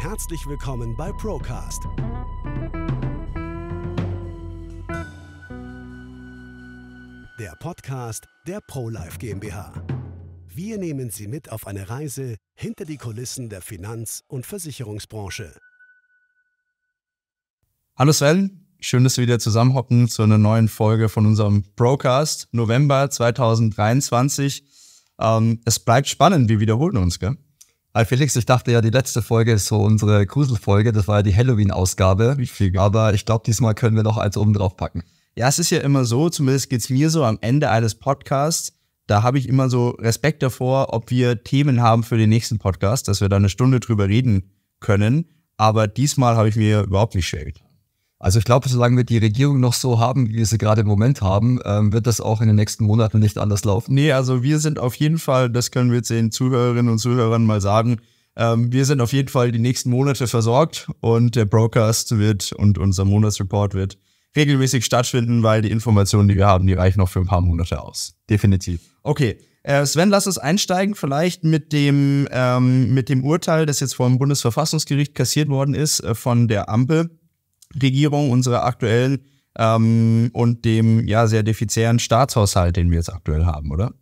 Herzlich willkommen bei Procast. Der Podcast der ProLife GmbH. Wir nehmen Sie mit auf eine Reise hinter die Kulissen der Finanz- und Versicherungsbranche. Hallo Sven, schön, dass wir wieder zusammenhocken zu einer neuen Folge von unserem Procast November 2023. Ähm, es bleibt spannend, wir wiederholen uns, gell? Felix, ich dachte ja, die letzte Folge ist so unsere Gruselfolge. Das war ja die Halloween-Ausgabe. Aber ich glaube, diesmal können wir noch eins oben drauf packen. Ja, es ist ja immer so, zumindest geht es mir so am Ende eines Podcasts. Da habe ich immer so Respekt davor, ob wir Themen haben für den nächsten Podcast, dass wir da eine Stunde drüber reden können. Aber diesmal habe ich mir überhaupt nicht schwer getan. Also ich glaube, solange wir die Regierung noch so haben, wie wir sie gerade im Moment haben, ähm, wird das auch in den nächsten Monaten nicht anders laufen. Nee, also wir sind auf jeden Fall, das können wir jetzt den Zuhörerinnen und Zuhörern mal sagen, ähm, wir sind auf jeden Fall die nächsten Monate versorgt und der Broadcast wird und unser Monatsreport wird regelmäßig stattfinden, weil die Informationen, die wir haben, die reichen noch für ein paar Monate aus. Definitiv. Okay. Äh, Sven, lass uns einsteigen, vielleicht mit dem, ähm, mit dem Urteil, das jetzt vom Bundesverfassungsgericht kassiert worden ist, äh, von der Ampel. Regierung, unserer aktuellen ähm, und dem ja sehr defizitären Staatshaushalt, den wir jetzt aktuell haben, oder?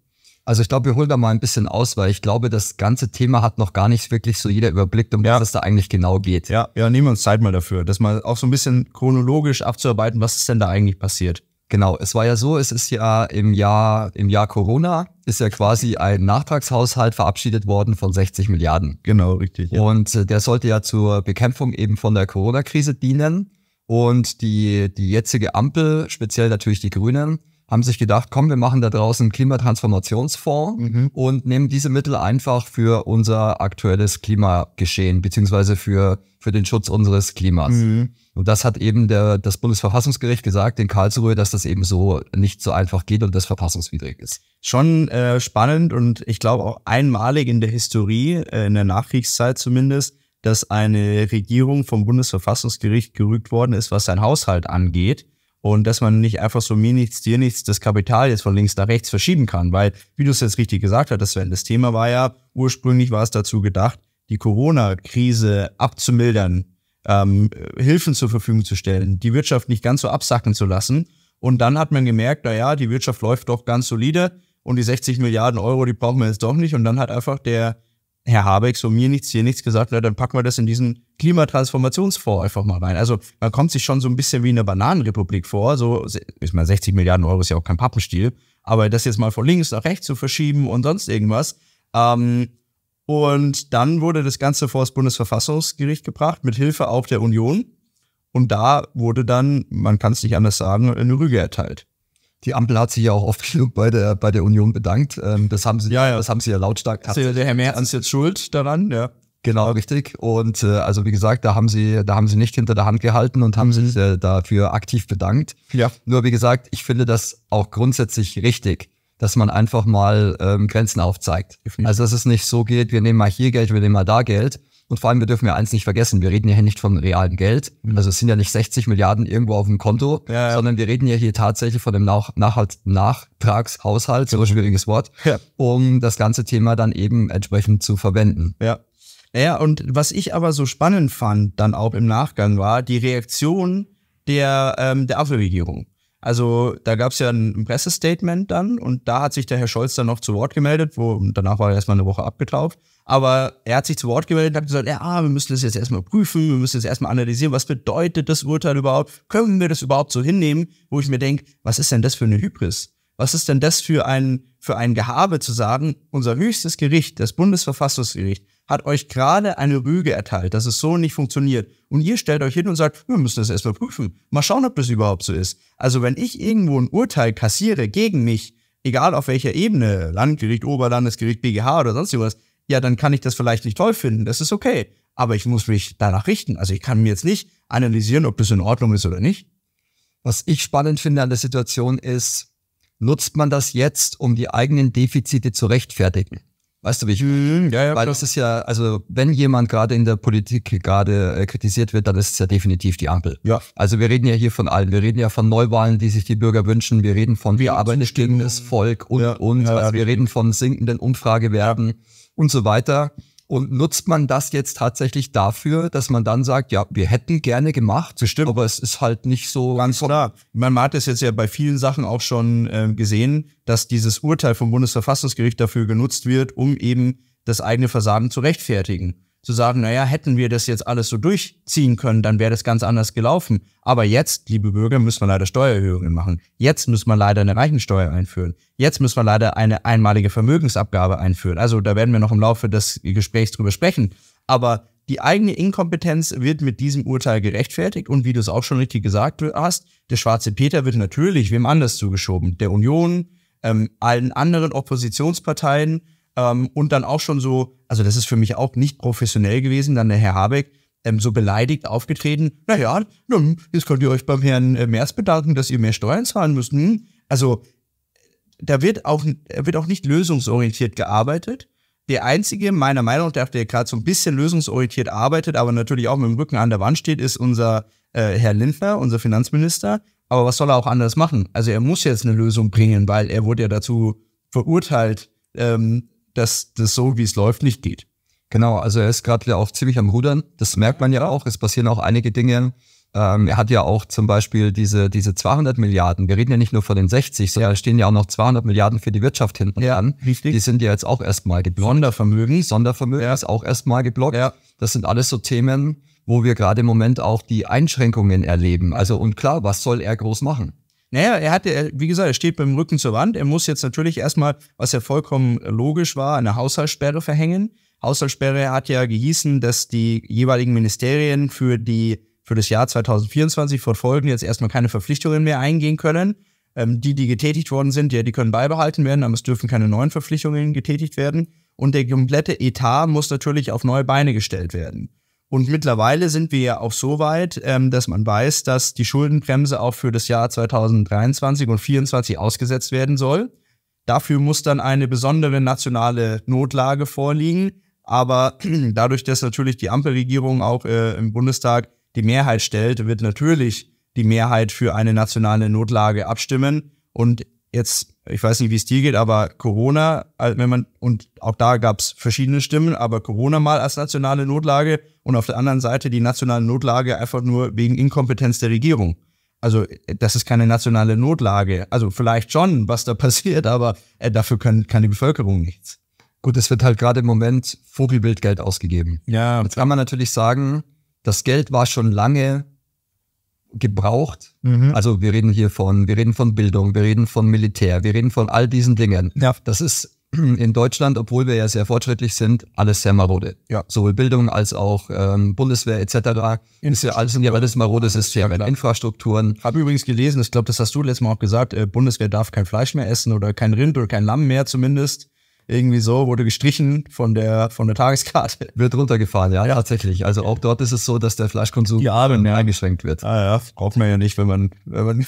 Also ich glaube, wir holen da mal ein bisschen aus, weil ich glaube, das ganze Thema hat noch gar nicht wirklich so jeder überblickt, um ja. was es da eigentlich genau geht. Ja, ja, nehmen wir uns Zeit mal dafür, das mal auch so ein bisschen chronologisch abzuarbeiten, was ist denn da eigentlich passiert? Genau, es war ja so, es ist ja im Jahr, im Jahr Corona ist ja quasi ein Nachtragshaushalt verabschiedet worden von 60 Milliarden. Genau, richtig. Ja. Und äh, der sollte ja zur Bekämpfung eben von der Corona-Krise dienen. Und die, die jetzige Ampel, speziell natürlich die Grünen, haben sich gedacht, komm, wir machen da draußen einen Klimatransformationsfonds mhm. und nehmen diese Mittel einfach für unser aktuelles Klimageschehen, beziehungsweise für, für den Schutz unseres Klimas. Mhm. Und das hat eben der, das Bundesverfassungsgericht gesagt in Karlsruhe, dass das eben so nicht so einfach geht und das verfassungswidrig ist. Schon äh, spannend und ich glaube auch einmalig in der Historie, äh, in der Nachkriegszeit zumindest, dass eine Regierung vom Bundesverfassungsgericht gerügt worden ist, was sein Haushalt angeht. Und dass man nicht einfach so mir nichts, dir nichts, das Kapital jetzt von links nach rechts verschieben kann. Weil, wie du es jetzt richtig gesagt hast, Sven, das Thema war ja, ursprünglich war es dazu gedacht, die Corona-Krise abzumildern, ähm, Hilfen zur Verfügung zu stellen, die Wirtschaft nicht ganz so absacken zu lassen. Und dann hat man gemerkt, na ja, die Wirtschaft läuft doch ganz solide und die 60 Milliarden Euro, die brauchen wir jetzt doch nicht. Und dann hat einfach der Herr Habeck so mir nichts, hier nichts gesagt, na, dann packen wir das in diesen Klimatransformationsfonds einfach mal rein. Also man kommt sich schon so ein bisschen wie eine Bananenrepublik vor. So ist mal 60 Milliarden Euro ist ja auch kein Pappenstiel, aber das jetzt mal von links nach rechts zu verschieben und sonst irgendwas. Ähm, und dann wurde das Ganze vor das Bundesverfassungsgericht gebracht mit Hilfe auch der Union. Und da wurde dann, man kann es nicht anders sagen, eine Rüge erteilt die Ampel hat sich ja auch oft genug bei der, bei der Union bedankt. Ähm, das haben sie, ja, ja. das haben sie ja lautstark. Ist der Herr Merz ist jetzt schuld daran, ja. Genau, richtig. Und äh, also wie gesagt, da haben sie, da haben sie nicht hinter der Hand gehalten und haben mhm. sich äh, dafür aktiv bedankt. Ja. Nur wie gesagt, ich finde das auch grundsätzlich richtig, dass man einfach mal ähm, Grenzen aufzeigt. Also dass es nicht so geht, wir nehmen mal hier Geld, wir nehmen mal da Geld, und vor allem, wir dürfen ja eins nicht vergessen, wir reden ja hier nicht von realem Geld. Also es sind ja nicht 60 Milliarden irgendwo auf dem Konto, ja, ja. sondern wir reden ja hier tatsächlich von dem Nach Nachhalt Nachtragshaushalt, so ein schwieriges Wort, ja. um das ganze Thema dann eben entsprechend zu verwenden. Ja. Ja, und was ich aber so spannend fand, dann auch im Nachgang war, die Reaktion der, ähm, der Apfelregierung. Also da gab es ja ein Pressestatement dann und da hat sich der Herr Scholz dann noch zu Wort gemeldet, wo danach war er erstmal eine Woche abgetauft. Aber er hat sich zu Wort gemeldet und hat gesagt, ja, wir müssen das jetzt erstmal prüfen, wir müssen jetzt erstmal analysieren, was bedeutet das Urteil überhaupt? Können wir das überhaupt so hinnehmen? Wo ich mir denke, was ist denn das für eine Hybris? Was ist denn das für ein, für ein Gehabe zu sagen, unser höchstes Gericht, das Bundesverfassungsgericht, hat euch gerade eine Rüge erteilt, dass es so nicht funktioniert. Und ihr stellt euch hin und sagt, wir müssen das erstmal prüfen. Mal schauen, ob das überhaupt so ist. Also wenn ich irgendwo ein Urteil kassiere gegen mich, egal auf welcher Ebene, Landgericht, Oberlandesgericht, BGH oder sonst irgendwas, ja, dann kann ich das vielleicht nicht toll finden. Das ist okay. Aber ich muss mich danach richten. Also ich kann mir jetzt nicht analysieren, ob das in Ordnung ist oder nicht. Was ich spannend finde an der Situation ist, nutzt man das jetzt, um die eigenen Defizite zu rechtfertigen? Weißt du, wie ich mhm, ja, ja, Weil klar. das ist ja, also wenn jemand gerade in der Politik gerade äh, kritisiert wird, dann ist es ja definitiv die Ampel. Ja. Also wir reden ja hier von allen. Wir reden ja von Neuwahlen, die sich die Bürger wünschen. Wir reden von wir arbeiten Volk und, ja, und. Ja, also wir reden von sinkenden Umfragewerten und so weiter. Und nutzt man das jetzt tatsächlich dafür, dass man dann sagt, ja, wir hätten gerne gemacht, stimmt. aber es ist halt nicht so. Ganz klar. Man hat es jetzt ja bei vielen Sachen auch schon äh, gesehen, dass dieses Urteil vom Bundesverfassungsgericht dafür genutzt wird, um eben das eigene Versagen zu rechtfertigen zu sagen, naja, hätten wir das jetzt alles so durchziehen können, dann wäre das ganz anders gelaufen. Aber jetzt, liebe Bürger, müssen wir leider Steuererhöhungen machen. Jetzt müssen wir leider eine Reichensteuer einführen. Jetzt müssen wir leider eine einmalige Vermögensabgabe einführen. Also da werden wir noch im Laufe des Gesprächs drüber sprechen. Aber die eigene Inkompetenz wird mit diesem Urteil gerechtfertigt und wie du es auch schon richtig gesagt hast, der schwarze Peter wird natürlich wem anders zugeschoben. Der Union, ähm, allen anderen Oppositionsparteien ähm, und dann auch schon so, also das ist für mich auch nicht professionell gewesen, dann der Herr Habeck ähm, so beleidigt aufgetreten, naja, nun, jetzt könnt ihr euch beim Herrn äh, Merz bedanken, dass ihr mehr Steuern zahlen müsst. Hm? Also da wird auch, wird auch nicht lösungsorientiert gearbeitet. Der einzige, meiner Meinung nach, der der gerade so ein bisschen lösungsorientiert arbeitet, aber natürlich auch mit dem Rücken an der Wand steht, ist unser äh, Herr Lindner, unser Finanzminister. Aber was soll er auch anders machen? Also er muss jetzt eine Lösung bringen, weil er wurde ja dazu verurteilt, ähm, dass das so, wie es läuft, nicht geht. Genau, also er ist gerade auch ziemlich am Rudern. Das merkt man ja auch. Es passieren auch einige Dinge. Ähm, er hat ja auch zum Beispiel diese, diese 200 Milliarden. Wir reden ja nicht nur von den 60, sondern ja. stehen ja auch noch 200 Milliarden für die Wirtschaft hinten ja, an. Richtig. Die sind ja jetzt auch erstmal geblockt. Sondervermögen. Sondervermögen ja. ist auch erstmal geblockt. Ja. Das sind alles so Themen, wo wir gerade im Moment auch die Einschränkungen erleben. Also, und klar, was soll er groß machen? Naja, er hatte, wie gesagt, er steht beim Rücken zur Wand. Er muss jetzt natürlich erstmal, was ja vollkommen logisch war, eine Haushaltssperre verhängen. Haushaltssperre hat ja gehießen, dass die jeweiligen Ministerien für die für das Jahr 2024 fortfolgend jetzt erstmal keine Verpflichtungen mehr eingehen können. Ähm, die, die getätigt worden sind, ja, die können beibehalten werden, aber es dürfen keine neuen Verpflichtungen getätigt werden. Und der komplette Etat muss natürlich auf neue Beine gestellt werden. Und mittlerweile sind wir ja auch so weit, ähm, dass man weiß, dass die Schuldenbremse auch für das Jahr 2023 und 2024 ausgesetzt werden soll. Dafür muss dann eine besondere nationale Notlage vorliegen. Aber dadurch, dass natürlich die Ampelregierung auch äh, im Bundestag die Mehrheit stellt, wird natürlich die Mehrheit für eine nationale Notlage abstimmen. Und jetzt ich weiß nicht, wie es dir geht, aber Corona, also wenn man, und auch da gab es verschiedene Stimmen, aber Corona mal als nationale Notlage und auf der anderen Seite die nationale Notlage einfach nur wegen Inkompetenz der Regierung. Also das ist keine nationale Notlage. Also vielleicht schon, was da passiert, aber äh, dafür kann, kann die Bevölkerung nichts. Gut, es wird halt gerade im Moment Vogelbildgeld ausgegeben. Ja. Jetzt kann man natürlich sagen, das Geld war schon lange gebraucht. Mhm. Also wir reden hier von, wir reden von Bildung, wir reden von Militär, wir reden von all diesen Dingen. Ja. Das ist in Deutschland, obwohl wir ja sehr fortschrittlich sind, alles sehr marode. Ja. Sowohl Bildung als auch ähm, Bundeswehr etc. Ist ja alles sind ja alles marode Systeme, ja, Infrastrukturen. Habe übrigens gelesen, ich glaube, das hast du letztes Mal auch gesagt, äh, Bundeswehr darf kein Fleisch mehr essen oder kein Rind oder kein Lamm mehr zumindest irgendwie so, wurde gestrichen von der, von der Tageskarte. Wird runtergefahren, ja, ja. tatsächlich. Also auch dort ist es so, dass der Fleischkonsum Die Arme, ja. eingeschränkt wird. Ah ja, braucht man ja nicht, wenn man, wenn man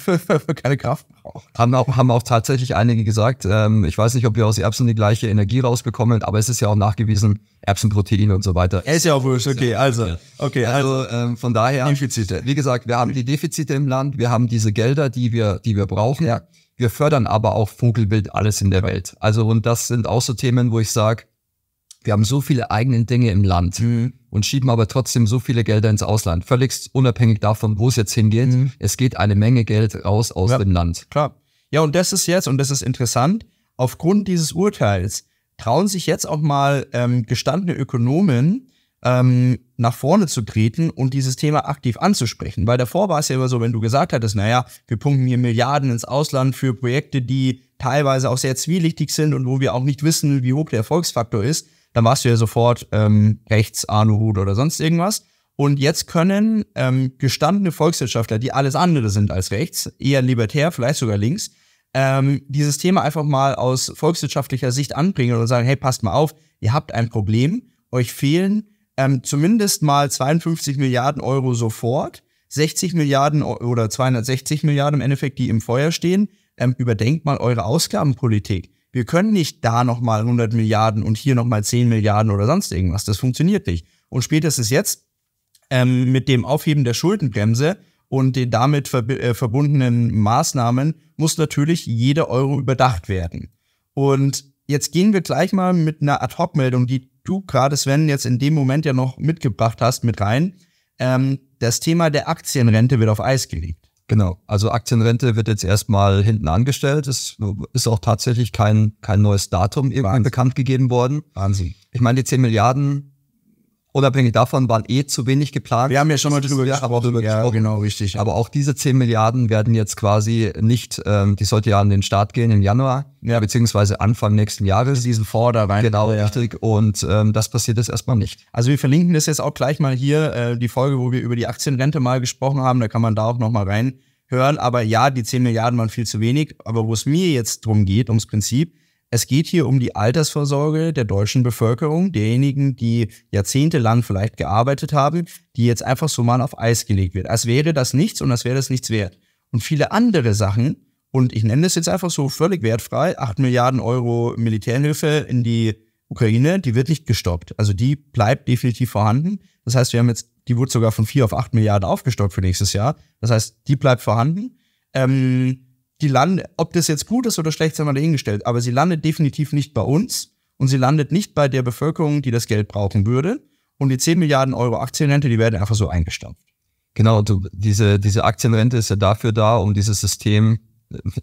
keine Kraft braucht. Haben auch, haben auch tatsächlich einige gesagt, ähm, ich weiß nicht, ob wir aus Erbsen die gleiche Energie rausbekommen, aber es ist ja auch nachgewiesen, Erbsenprotein und so weiter. Ist ja auch wurscht, okay, also, okay, also, also, ähm, von daher. Defizite. Wie gesagt, wir haben die Defizite im Land, wir haben diese Gelder, die wir, die wir brauchen. Ja. Wir fördern aber auch Vogelbild alles in der Welt. Also und das sind auch so Themen, wo ich sage, wir haben so viele eigene Dinge im Land mhm. und schieben aber trotzdem so viele Gelder ins Ausland. Völlig unabhängig davon, wo es jetzt hingeht. Mhm. Es geht eine Menge Geld raus aus ja, dem Land. Klar. Ja, und das ist jetzt, und das ist interessant, aufgrund dieses Urteils trauen sich jetzt auch mal ähm, gestandene Ökonomen, ähm, nach vorne zu treten und dieses Thema aktiv anzusprechen. Weil davor war es ja immer so, wenn du gesagt hattest, naja, wir pumpen hier Milliarden ins Ausland für Projekte, die teilweise auch sehr zwielichtig sind und wo wir auch nicht wissen, wie hoch der Erfolgsfaktor ist, dann warst du ja sofort ähm, rechts, Arno Hut oder sonst irgendwas. Und jetzt können ähm, gestandene Volkswirtschaftler, die alles andere sind als rechts, eher libertär, vielleicht sogar links, ähm, dieses Thema einfach mal aus volkswirtschaftlicher Sicht anbringen und sagen, hey, passt mal auf, ihr habt ein Problem, euch fehlen ähm, zumindest mal 52 Milliarden Euro sofort, 60 Milliarden oder 260 Milliarden im Endeffekt, die im Feuer stehen. Ähm, überdenkt mal eure Ausgabenpolitik. Wir können nicht da nochmal 100 Milliarden und hier nochmal 10 Milliarden oder sonst irgendwas. Das funktioniert nicht. Und spätestens jetzt ähm, mit dem Aufheben der Schuldenbremse und den damit verb äh, verbundenen Maßnahmen muss natürlich jeder Euro überdacht werden. Und jetzt gehen wir gleich mal mit einer Ad-Hoc-Meldung, die du gerade, Sven, jetzt in dem Moment ja noch mitgebracht hast, mit rein. Ähm, das Thema der Aktienrente wird auf Eis gelegt. Genau, also Aktienrente wird jetzt erstmal hinten angestellt. Es ist auch tatsächlich kein, kein neues Datum irgendwann bekannt gegeben worden. Wahnsinn. Ich meine, die 10 Milliarden Unabhängig davon waren eh zu wenig geplant. Wir haben ja schon mal drüber, gesprochen. Auch drüber gesprochen. ja, Genau, richtig. Aber auch diese 10 Milliarden werden jetzt quasi nicht, ähm, die sollte ja an den Start gehen im Januar, ja. beziehungsweise Anfang nächsten Jahres. Diesen Vorder rein. Genau, ja. richtig. Und ähm, das passiert jetzt erstmal nicht. Also wir verlinken das jetzt auch gleich mal hier, äh, die Folge, wo wir über die Aktienrente mal gesprochen haben. Da kann man da auch nochmal reinhören. Aber ja, die 10 Milliarden waren viel zu wenig. Aber wo es mir jetzt drum geht, ums Prinzip, es geht hier um die Altersvorsorge der deutschen Bevölkerung, derjenigen, die jahrzehntelang vielleicht gearbeitet haben, die jetzt einfach so mal auf Eis gelegt wird. Als wäre das nichts und als wäre das nichts wert. Und viele andere Sachen, und ich nenne das jetzt einfach so völlig wertfrei, 8 Milliarden Euro Militärhilfe in die Ukraine, die wird nicht gestoppt. Also die bleibt definitiv vorhanden. Das heißt, wir haben jetzt, die wurde sogar von 4 auf 8 Milliarden aufgestockt für nächstes Jahr. Das heißt, die bleibt vorhanden. Ähm, die landet, ob das jetzt gut ist oder schlecht, sind wir dahingestellt, aber sie landet definitiv nicht bei uns und sie landet nicht bei der Bevölkerung, die das Geld brauchen würde. Und die 10 Milliarden Euro Aktienrente, die werden einfach so eingestampft. Genau, du, diese, diese Aktienrente ist ja dafür da, um dieses System,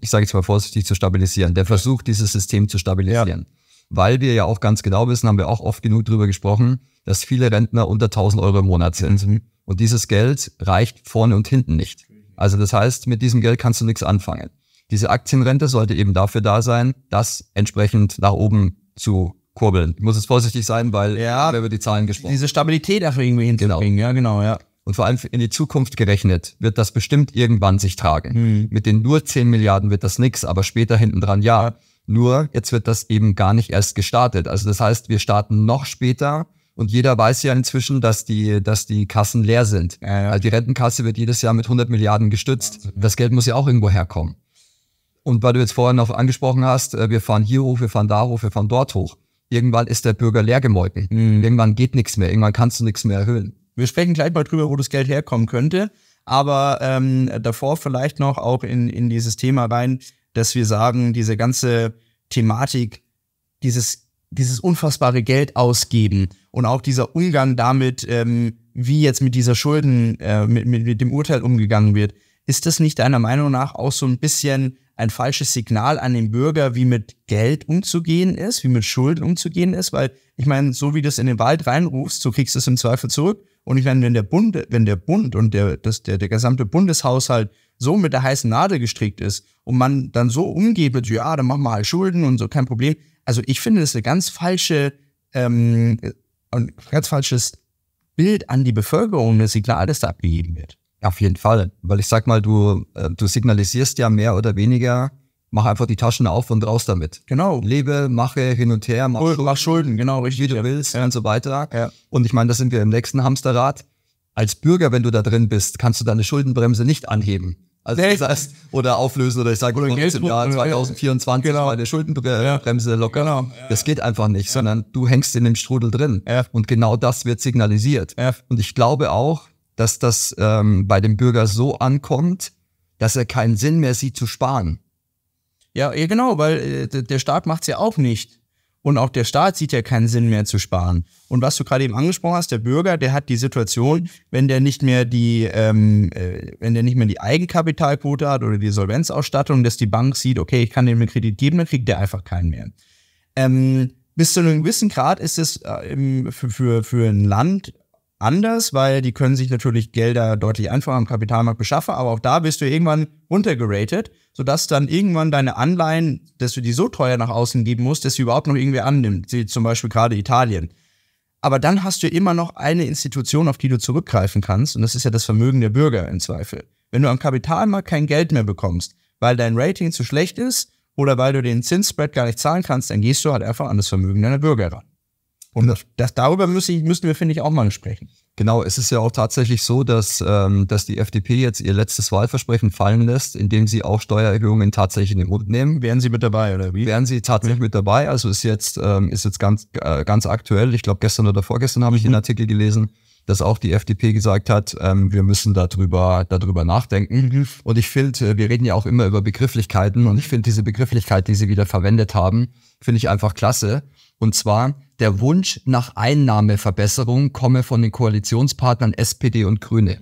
ich sage jetzt mal vorsichtig, zu stabilisieren. Der Versuch, dieses System zu stabilisieren. Ja. Weil wir ja auch ganz genau wissen, haben wir auch oft genug drüber gesprochen, dass viele Rentner unter 1000 Euro im Monat sind. Mhm. Und dieses Geld reicht vorne und hinten nicht. Also das heißt, mit diesem Geld kannst du nichts anfangen. Diese Aktienrente sollte eben dafür da sein, das entsprechend nach oben zu kurbeln. Ich muss es vorsichtig sein, weil ja, wir über die Zahlen gesprochen. Diese Stabilität dafür irgendwie hinzubringen, genau. ja genau, ja. Und vor allem in die Zukunft gerechnet wird das bestimmt irgendwann sich tragen. Mhm. Mit den nur 10 Milliarden wird das nix, aber später hinten dran ja. ja. Nur jetzt wird das eben gar nicht erst gestartet. Also das heißt, wir starten noch später und jeder weiß ja inzwischen, dass die, dass die Kassen leer sind. Ja, ja. Also die Rentenkasse wird jedes Jahr mit 100 Milliarden gestützt. Das Geld muss ja auch irgendwo herkommen. Und weil du jetzt vorhin noch angesprochen hast, äh, wir fahren hier hoch, wir fahren da hoch, wir fahren dort hoch. Irgendwann ist der Bürger leer gemolken. Mhm. Irgendwann geht nichts mehr, irgendwann kannst du nichts mehr erhöhen. Wir sprechen gleich mal drüber, wo das Geld herkommen könnte. Aber ähm, davor vielleicht noch auch in, in dieses Thema rein, dass wir sagen, diese ganze Thematik, dieses, dieses unfassbare Geld ausgeben und auch dieser Umgang damit, ähm, wie jetzt mit dieser Schulden, äh, mit, mit, mit dem Urteil umgegangen wird, ist das nicht deiner Meinung nach auch so ein bisschen ein falsches Signal an den Bürger, wie mit Geld umzugehen ist, wie mit Schulden umzugehen ist, weil ich meine, so wie du es in den Wald reinrufst, so kriegst du es im Zweifel zurück. Und ich meine, wenn der Bund, wenn der Bund und der, das, der, der gesamte Bundeshaushalt so mit der heißen Nadel gestrickt ist und man dann so umgeht mit, ja, dann machen wir halt Schulden und so, kein Problem. Also ich finde, das ist eine ganz falsche, ähm, ein ganz falsches Bild an die Bevölkerung, das Signal, das da abgegeben wird. Auf jeden Fall, weil ich sag mal, du, äh, du signalisierst ja mehr oder weniger, mach einfach die Taschen auf und raus damit. Genau. Lebe, mache hin und her, mach, Schulden, mach Schulden, genau, richtig. Wie du willst ja. und so weiter. Ja. Und ich meine, da sind wir im nächsten Hamsterrad. Als Bürger, wenn du da drin bist, kannst du deine Schuldenbremse nicht anheben. Also nee. das heißt, oder auflösen oder ich sage, oder Geld, im Jahr 2024 genau. meine Schuldenbremse ja. locker. Genau. Das geht einfach nicht, sondern du hängst in dem Strudel drin. Und genau das wird signalisiert. Und ich glaube auch, dass das ähm, bei dem Bürger so ankommt, dass er keinen Sinn mehr sieht zu sparen. Ja, ja genau, weil äh, der Staat macht es ja auch nicht. Und auch der Staat sieht ja keinen Sinn mehr zu sparen. Und was du gerade eben angesprochen hast, der Bürger, der hat die Situation, wenn der nicht mehr die, ähm, äh, wenn der nicht mehr die Eigenkapitalquote hat oder die Solvenzausstattung, dass die Bank sieht, okay, ich kann dem einen Kredit geben, dann kriegt der einfach keinen mehr. Ähm, bis zu einem gewissen Grad ist es äh, für, für, für ein Land anders, weil die können sich natürlich Gelder deutlich einfacher am Kapitalmarkt beschaffen, aber auch da bist du irgendwann runtergeratet, sodass dann irgendwann deine Anleihen, dass du die so teuer nach außen geben musst, dass sie überhaupt noch irgendwer annimmt, wie zum Beispiel gerade Italien. Aber dann hast du immer noch eine Institution, auf die du zurückgreifen kannst, und das ist ja das Vermögen der Bürger im Zweifel. Wenn du am Kapitalmarkt kein Geld mehr bekommst, weil dein Rating zu schlecht ist oder weil du den Zinsspread gar nicht zahlen kannst, dann gehst du halt einfach an das Vermögen deiner Bürger ran. Und das, das darüber müssen, müssen wir, finde ich, auch mal sprechen. Genau, es ist ja auch tatsächlich so, dass, ähm, dass die FDP jetzt ihr letztes Wahlversprechen fallen lässt, indem sie auch Steuererhöhungen tatsächlich in den Mund nehmen. Wären sie mit dabei, oder wie? Wären sie tatsächlich mit dabei. Also ist jetzt, ähm, ist jetzt ganz, äh, ganz aktuell. Ich glaube, gestern oder vorgestern habe ich den mhm. Artikel gelesen, dass auch die FDP gesagt hat, ähm, wir müssen darüber, darüber nachdenken. Mhm. Und ich finde, äh, wir reden ja auch immer über Begrifflichkeiten und ich finde diese Begrifflichkeit, die sie wieder verwendet haben, finde ich einfach klasse und zwar, der Wunsch nach Einnahmeverbesserung komme von den Koalitionspartnern SPD und Grüne.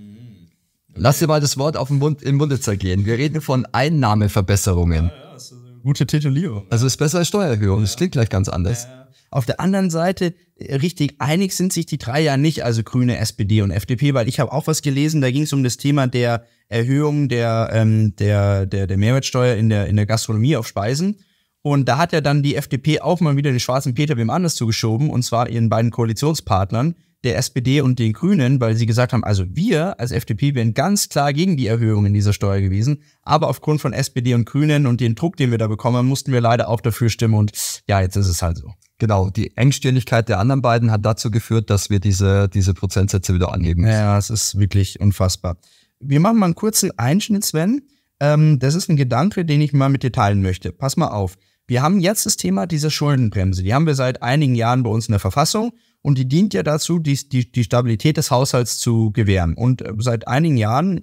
Lass dir mal das Wort auf den Mund, im Munde zergehen. Wir reden von Einnahmeverbesserungen. Ja, ja, eine gute Titulierung. Also ist besser als Steuererhöhung. Ja. Das klingt gleich ganz anders. Auf der anderen Seite, äh, richtig einig sind sich die drei ja nicht, also Grüne, SPD und FDP, weil ich habe auch was gelesen, da ging es um das Thema der Erhöhung der, ähm, der, der, der Mehrwertsteuer in der, in der Gastronomie auf Speisen. Und da hat ja dann die FDP auch mal wieder den schwarzen Peter wem anders zugeschoben, und zwar ihren beiden Koalitionspartnern, der SPD und den Grünen, weil sie gesagt haben, also wir als FDP wären ganz klar gegen die Erhöhung in dieser Steuer gewesen, aber aufgrund von SPD und Grünen und den Druck, den wir da bekommen mussten wir leider auch dafür stimmen und ja, jetzt ist es halt so. Genau, die Engstirnigkeit der anderen beiden hat dazu geführt, dass wir diese, diese Prozentsätze wieder anheben müssen. Ja, es ist wirklich unfassbar. Wir machen mal einen kurzen Einschnitt, Sven. Ähm, das ist ein Gedanke, den ich mal mit dir teilen möchte. Pass mal auf. Wir haben jetzt das Thema dieser Schuldenbremse. Die haben wir seit einigen Jahren bei uns in der Verfassung und die dient ja dazu, die, die, die Stabilität des Haushalts zu gewähren. Und äh, seit einigen Jahren,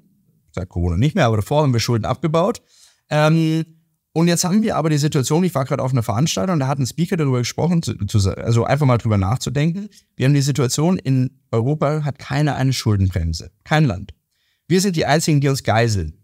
seit Corona nicht mehr, aber davor haben wir Schulden abgebaut. Ähm, und jetzt haben wir aber die Situation, ich war gerade auf einer Veranstaltung, da hat ein Speaker darüber gesprochen, zu, zu, also einfach mal drüber nachzudenken. Wir haben die Situation, in Europa hat keiner eine Schuldenbremse. Kein Land. Wir sind die Einzigen, die uns geiseln.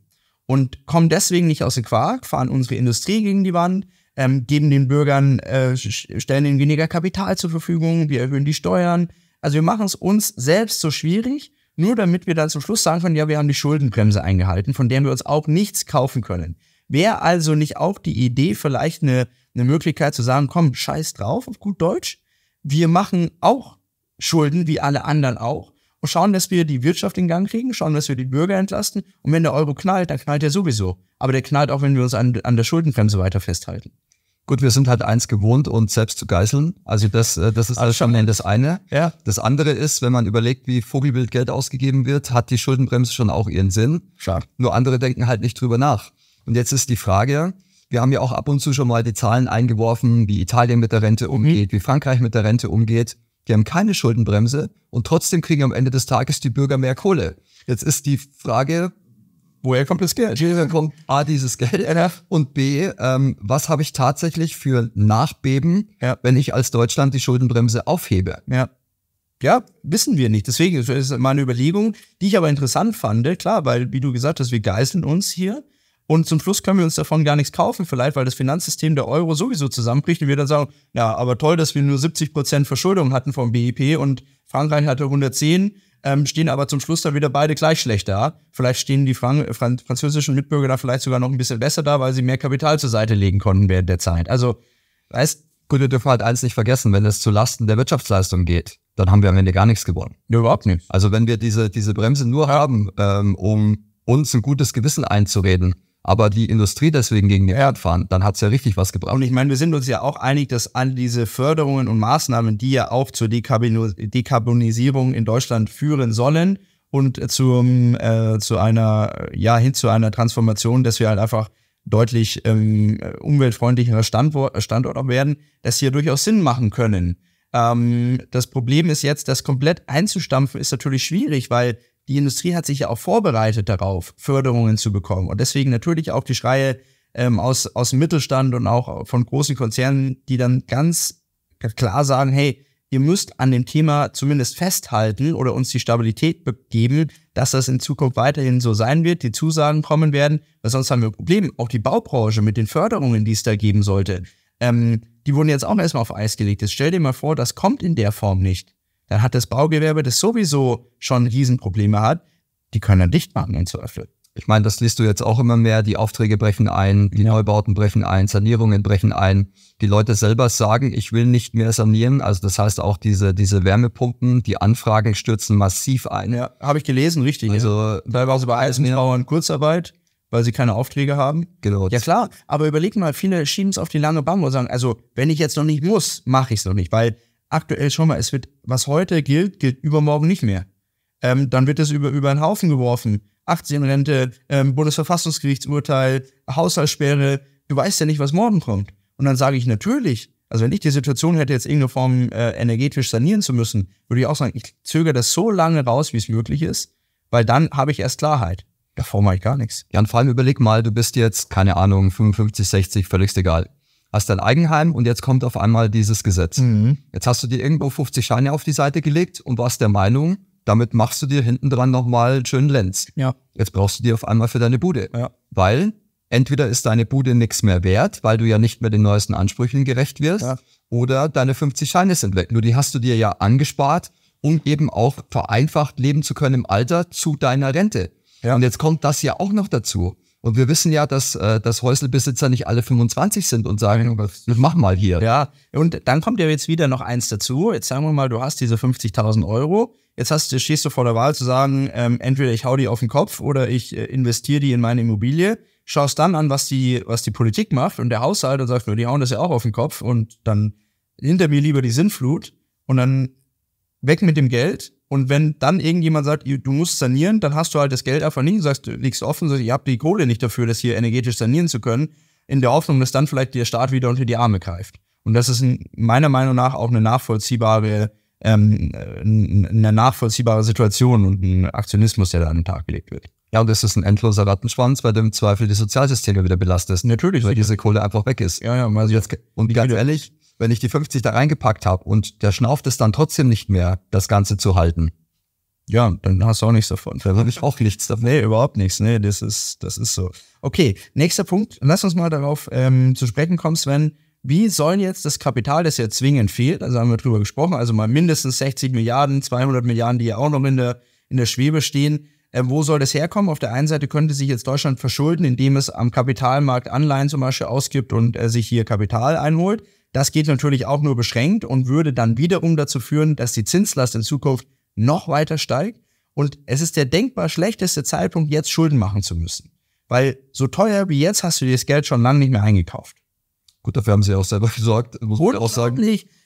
Und kommen deswegen nicht aus dem Quark, fahren unsere Industrie gegen die Wand, ähm, geben den Bürgern, äh, stellen ihnen weniger Kapital zur Verfügung, wir erhöhen die Steuern. Also wir machen es uns selbst so schwierig, nur damit wir dann zum Schluss sagen können, ja, wir haben die Schuldenbremse eingehalten, von der wir uns auch nichts kaufen können. Wäre also nicht auch die Idee vielleicht eine, eine Möglichkeit zu sagen, komm, scheiß drauf auf gut Deutsch, wir machen auch Schulden wie alle anderen auch und schauen, dass wir die Wirtschaft in Gang kriegen, schauen, dass wir die Bürger entlasten und wenn der Euro knallt, dann knallt er sowieso. Aber der knallt auch, wenn wir uns an, an der Schuldenbremse weiter festhalten. Gut, wir sind halt eins gewohnt, uns selbst zu geißeln. Also das, äh, das ist also alles schon das eine. Ja. Das andere ist, wenn man überlegt, wie Vogelwild Geld ausgegeben wird, hat die Schuldenbremse schon auch ihren Sinn. Schade. Nur andere denken halt nicht drüber nach. Und jetzt ist die Frage, wir haben ja auch ab und zu schon mal die Zahlen eingeworfen, wie Italien mit der Rente mhm. umgeht, mhm. wie Frankreich mit der Rente umgeht. Die haben keine Schuldenbremse und trotzdem kriegen am Ende des Tages die Bürger mehr Kohle. Jetzt ist die Frage, woher kommt das Geld? Woher kommt A, dieses Geld und B, ähm, was habe ich tatsächlich für Nachbeben, ja. wenn ich als Deutschland die Schuldenbremse aufhebe? Ja. Ja, wissen wir nicht. Deswegen ist es meine Überlegung, die ich aber interessant fand. Klar, weil, wie du gesagt hast, wir geißeln uns hier und zum Schluss können wir uns davon gar nichts kaufen, vielleicht, weil das Finanzsystem der Euro sowieso zusammenbricht und wir dann sagen, ja, aber toll, dass wir nur 70 Prozent Verschuldung hatten vom BIP und Frankreich hatte 110 ähm, stehen aber zum Schluss dann wieder beide gleich schlecht da. Vielleicht stehen die Frank Franz französischen Mitbürger da vielleicht sogar noch ein bisschen besser da, weil sie mehr Kapital zur Seite legen konnten während der Zeit. Also, weißt Gut, wir dürfen halt eins nicht vergessen, wenn es zu Lasten der Wirtschaftsleistung geht, dann haben wir am Ende gar nichts gewonnen. Ja, überhaupt nicht. Also wenn wir diese, diese Bremse nur haben, ähm, um uns ein gutes Gewissen einzureden, aber die Industrie deswegen gegen die Erde fahren, dann hat es ja richtig was gebracht. Und ich meine, wir sind uns ja auch einig, dass all diese Förderungen und Maßnahmen, die ja auch zur Dekarbonisierung in Deutschland führen sollen und zum, äh, zu einer, ja, hin zu einer Transformation, dass wir halt einfach deutlich ähm, umweltfreundlicherer Standort, Standort auch werden, das hier durchaus Sinn machen können. Ähm, das Problem ist jetzt, das komplett einzustampfen, ist natürlich schwierig, weil die Industrie hat sich ja auch vorbereitet darauf, Förderungen zu bekommen. Und deswegen natürlich auch die Schreie ähm, aus, aus dem Mittelstand und auch von großen Konzernen, die dann ganz klar sagen, hey, ihr müsst an dem Thema zumindest festhalten oder uns die Stabilität geben, dass das in Zukunft weiterhin so sein wird, die Zusagen kommen werden, weil sonst haben wir Probleme. Auch die Baubranche mit den Förderungen, die es da geben sollte, ähm, die wurden jetzt auch erstmal auf Eis gelegt. Jetzt stell dir mal vor, das kommt in der Form nicht dann hat das Baugewerbe, das sowieso schon Riesenprobleme hat, die können dann dicht machen zu öffnen. Ich meine, das liest du jetzt auch immer mehr. Die Aufträge brechen ein, die ja. Neubauten brechen ein, Sanierungen brechen ein. Die Leute selber sagen, ich will nicht mehr sanieren. Also das heißt auch diese, diese Wärmepumpen, die Anfragen stürzen massiv ein. Ja, habe ich gelesen, richtig. Also teilweise bei Eisenbauern äh, Kurzarbeit, weil sie keine Aufträge haben. Genau. Ja klar, aber überleg mal, viele schieben es auf die lange Bank und sagen, also wenn ich jetzt noch nicht muss, mache ich es noch nicht, weil aktuell schon mal, es wird, was heute gilt, gilt übermorgen nicht mehr. Ähm, dann wird es über, über einen Haufen geworfen. 18 Rente, ähm, Bundesverfassungsgerichtsurteil, Haushaltssperre. Du weißt ja nicht, was morgen kommt. Und dann sage ich natürlich, also wenn ich die Situation hätte, jetzt irgendeine Form äh, energetisch sanieren zu müssen, würde ich auch sagen, ich zögere das so lange raus, wie es möglich ist, weil dann habe ich erst Klarheit. Davor mache ich gar nichts. Ja, und vor allem überleg mal, du bist jetzt, keine Ahnung, 55, 60, völlig egal hast dein Eigenheim und jetzt kommt auf einmal dieses Gesetz. Mhm. Jetzt hast du dir irgendwo 50 Scheine auf die Seite gelegt und warst der Meinung, damit machst du dir hinten dran nochmal einen schönen Lenz. Ja. Jetzt brauchst du die auf einmal für deine Bude. Ja. Weil entweder ist deine Bude nichts mehr wert, weil du ja nicht mehr den neuesten Ansprüchen gerecht wirst, ja. oder deine 50 Scheine sind weg. Nur die hast du dir ja angespart, um eben auch vereinfacht leben zu können im Alter zu deiner Rente. Ja. Und jetzt kommt das ja auch noch dazu. Und wir wissen ja, dass, äh, dass Häuselbesitzer nicht alle 25 sind und sagen, mach mal hier. Ja, und dann kommt ja jetzt wieder noch eins dazu. Jetzt sagen wir mal, du hast diese 50.000 Euro. Jetzt hast, du stehst du vor der Wahl zu sagen, ähm, entweder ich hau die auf den Kopf oder ich äh, investiere die in meine Immobilie. Schaust dann an, was die, was die Politik macht und der Haushalt und sagst, nur die hauen das ja auch auf den Kopf und dann hinter mir lieber die Sinnflut und dann weg mit dem Geld und wenn dann irgendjemand sagt, du musst sanieren, dann hast du halt das Geld einfach nicht und sagst, du liegst offen, sagst, ihr habt die Kohle nicht dafür, das hier energetisch sanieren zu können, in der Hoffnung, dass dann vielleicht der Staat wieder unter die Arme greift. Und das ist meiner Meinung nach auch eine nachvollziehbare, ähm, äh, eine nachvollziehbare Situation und ein Aktionismus, der da an den Tag gelegt wird. Ja, und das ist ein endloser Rattenschwanz, bei dem im Zweifel die Sozialsysteme wieder belastet ist. Natürlich. Weil sicher. diese Kohle einfach weg ist. Ja, ja, also jetzt, und ganz ehrlich, wenn ich die 50 da reingepackt habe und der schnauft es dann trotzdem nicht mehr, das Ganze zu halten, ja, dann hast du auch nichts davon. Dann habe ich auch nichts davon. Nee, überhaupt nichts. Nee, das ist, das ist so. Okay, nächster Punkt. Lass uns mal darauf ähm, zu sprechen kommen, Sven. Wie sollen jetzt das Kapital, das ja zwingend fehlt, also haben wir drüber gesprochen, also mal mindestens 60 Milliarden, 200 Milliarden, die ja auch noch in der, in der Schwebe stehen, äh, wo soll das herkommen? Auf der einen Seite könnte sich jetzt Deutschland verschulden, indem es am Kapitalmarkt Anleihen zum Beispiel ausgibt und äh, sich hier Kapital einholt. Das geht natürlich auch nur beschränkt und würde dann wiederum dazu führen, dass die Zinslast in Zukunft noch weiter steigt. Und es ist der denkbar schlechteste Zeitpunkt, jetzt Schulden machen zu müssen. Weil so teuer wie jetzt hast du dir das Geld schon lange nicht mehr eingekauft. Gut, dafür haben sie ja auch selber gesorgt, muss man auch sagen.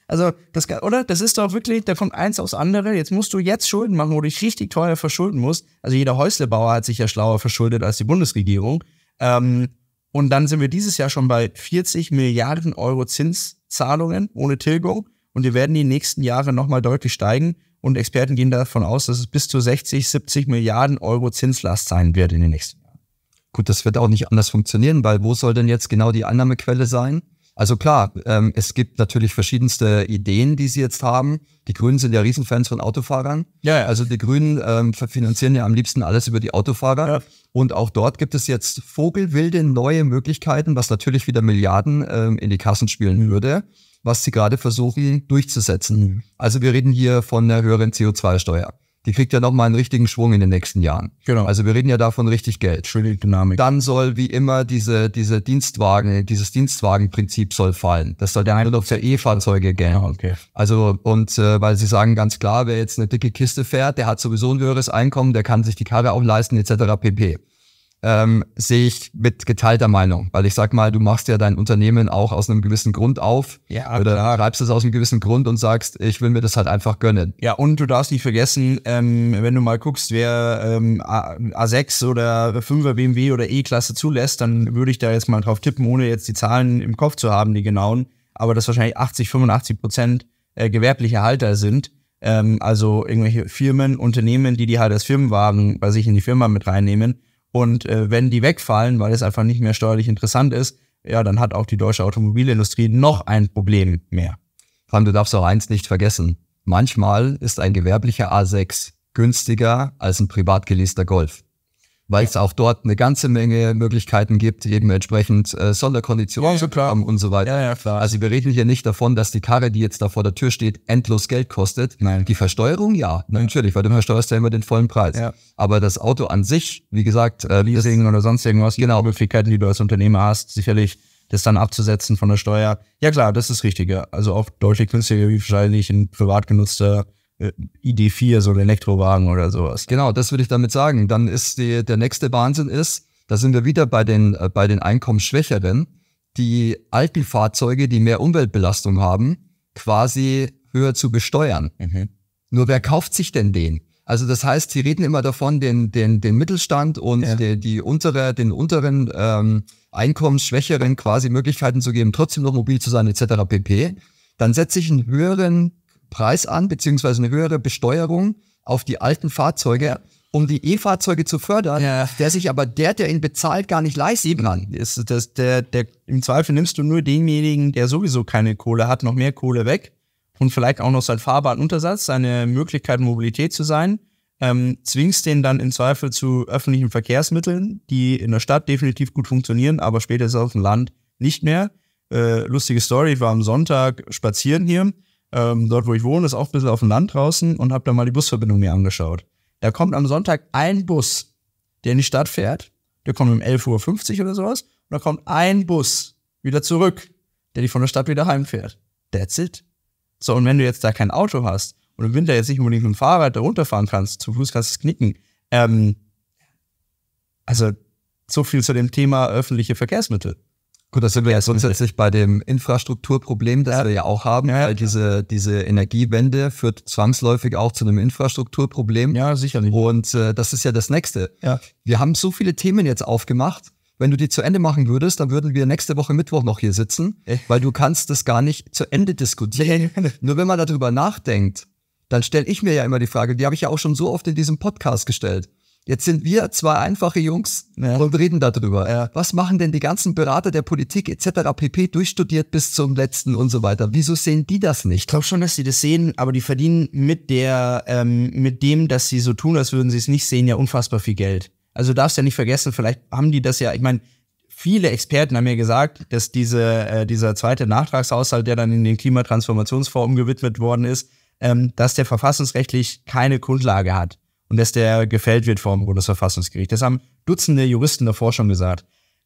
Also, das, oder? Das ist doch wirklich, da kommt eins aufs andere. Jetzt musst du jetzt Schulden machen, wo du dich richtig teuer verschulden musst. Also, jeder Häuslebauer hat sich ja schlauer verschuldet als die Bundesregierung. Ähm, und dann sind wir dieses Jahr schon bei 40 Milliarden Euro Zinszahlungen ohne Tilgung. Und wir werden die nächsten Jahre nochmal deutlich steigen. Und Experten gehen davon aus, dass es bis zu 60, 70 Milliarden Euro Zinslast sein wird in den nächsten Jahren. Gut, das wird auch nicht anders funktionieren, weil wo soll denn jetzt genau die Einnahmequelle sein? Also klar, ähm, es gibt natürlich verschiedenste Ideen, die sie jetzt haben. Die Grünen sind ja Riesenfans von Autofahrern. Ja, ja. Also die Grünen ähm, finanzieren ja am liebsten alles über die Autofahrer. Ja. Und auch dort gibt es jetzt vogelwilde neue Möglichkeiten, was natürlich wieder Milliarden ähm, in die Kassen spielen mhm. würde, was sie gerade versuchen durchzusetzen. Mhm. Also wir reden hier von einer höheren CO2-Steuer die kriegt ja nochmal einen richtigen Schwung in den nächsten Jahren. Genau. Also wir reden ja davon richtig Geld. Schöne Dynamik. Dann soll wie immer diese, diese Dienstwagen, dieses Dienstwagenprinzip soll fallen. Das soll der eine auf der E-Fahrzeuge gelten. Ja, okay. Also, und äh, weil sie sagen ganz klar, wer jetzt eine dicke Kiste fährt, der hat sowieso ein höheres Einkommen, der kann sich die Karre auch leisten, etc. pp ähm, sehe ich mit geteilter Meinung. Weil ich sag mal, du machst ja dein Unternehmen auch aus einem gewissen Grund auf ja, oder klar. reibst es aus einem gewissen Grund und sagst, ich will mir das halt einfach gönnen. Ja, und du darfst nicht vergessen, ähm, wenn du mal guckst, wer ähm, A6 oder 5er BMW oder E-Klasse zulässt, dann würde ich da jetzt mal drauf tippen, ohne jetzt die Zahlen im Kopf zu haben, die genauen, aber dass wahrscheinlich 80, 85 Prozent äh, gewerbliche Halter sind. Ähm, also irgendwelche Firmen, Unternehmen, die die halt als Firmenwagen bei sich in die Firma mit reinnehmen und äh, wenn die wegfallen, weil es einfach nicht mehr steuerlich interessant ist, ja, dann hat auch die deutsche Automobilindustrie noch ein Problem mehr. Frank, du darfst auch eins nicht vergessen. Manchmal ist ein gewerblicher A6 günstiger als ein privat geleaster Golf weil es auch dort eine ganze Menge Möglichkeiten gibt, eben entsprechend äh, Sonderkonditionen ja, ja, und so weiter. Ja, ja, klar. Also wir reden hier nicht davon, dass die Karre, die jetzt da vor der Tür steht, endlos Geld kostet. Nein. Die Versteuerung, ja, Nein. natürlich, weil du versteuerst ja immer den vollen Preis. Ja. Aber das Auto an sich, wie gesagt, äh, Leasing oder sonst irgendwas, genau. Möglichkeiten, die du als Unternehmer hast, sicherlich das dann abzusetzen von der Steuer. Ja klar, das ist richtiger. Also auch deutlich günstiger wie wahrscheinlich ein privat genutzter äh, ID4, so ein Elektrowagen oder sowas. Genau, das würde ich damit sagen. Dann ist die, der nächste Wahnsinn ist, da sind wir wieder bei den, äh, bei den Einkommensschwächeren, die alten Fahrzeuge, die mehr Umweltbelastung haben, quasi höher zu besteuern. Mhm. Nur wer kauft sich denn den? Also das heißt, sie reden immer davon, den, den, den Mittelstand und ja. die, die untere, den unteren ähm, Einkommensschwächeren quasi Möglichkeiten zu geben, trotzdem noch mobil zu sein etc. pp. Dann setze ich einen höheren Preis an, beziehungsweise eine höhere Besteuerung auf die alten Fahrzeuge, um die E-Fahrzeuge zu fördern, ja. der sich aber der, der ihn bezahlt, gar nicht leisten kann. Ist das, der, der, Im Zweifel nimmst du nur denjenigen, der sowieso keine Kohle hat, noch mehr Kohle weg und vielleicht auch noch sein Fahrbahnuntersatz, seine Möglichkeit, Mobilität zu sein, ähm, zwingst den dann im Zweifel zu öffentlichen Verkehrsmitteln, die in der Stadt definitiv gut funktionieren, aber später ist auf dem Land nicht mehr. Äh, lustige Story, ich war am Sonntag spazieren hier ähm, dort wo ich wohne, ist auch ein bisschen auf dem Land draußen und habe da mal die Busverbindung mir angeschaut. Da kommt am Sonntag ein Bus, der in die Stadt fährt. Der kommt um 11.50 Uhr oder sowas. Und da kommt ein Bus wieder zurück, der dich von der Stadt wieder heimfährt. That's it. So, und wenn du jetzt da kein Auto hast und im Winter jetzt nicht unbedingt mit dem Fahrrad da runterfahren kannst, zu Fuß kannst du es knicken. Ähm, also, so viel zu dem Thema öffentliche Verkehrsmittel. Gut, da sind wir ja grundsätzlich bei dem Infrastrukturproblem, das ja. wir ja auch haben, ja, weil diese, diese Energiewende führt zwangsläufig auch zu einem Infrastrukturproblem. Ja, sicherlich. Und äh, das ist ja das Nächste. Ja. Wir haben so viele Themen jetzt aufgemacht. Wenn du die zu Ende machen würdest, dann würden wir nächste Woche Mittwoch noch hier sitzen, Echt? weil du kannst das gar nicht zu Ende diskutieren. Nur wenn man darüber nachdenkt, dann stelle ich mir ja immer die Frage, die habe ich ja auch schon so oft in diesem Podcast gestellt. Jetzt sind wir zwei einfache Jungs ja. und reden darüber. Ja. Was machen denn die ganzen Berater der Politik etc. pp. durchstudiert bis zum letzten und so weiter? Wieso sehen die das nicht? Ich glaube schon, dass sie das sehen, aber die verdienen mit der, ähm, mit dem, dass sie so tun, als würden sie es nicht sehen, ja unfassbar viel Geld. Also darfst ja nicht vergessen, vielleicht haben die das ja, ich meine, viele Experten haben mir ja gesagt, dass diese, äh, dieser zweite Nachtragshaushalt, der dann in den Klimatransformationsfonds umgewidmet worden ist, ähm, dass der verfassungsrechtlich keine Grundlage hat und dass der gefällt wird vom Bundesverfassungsgericht. Das haben Dutzende Juristen davor schon gesagt.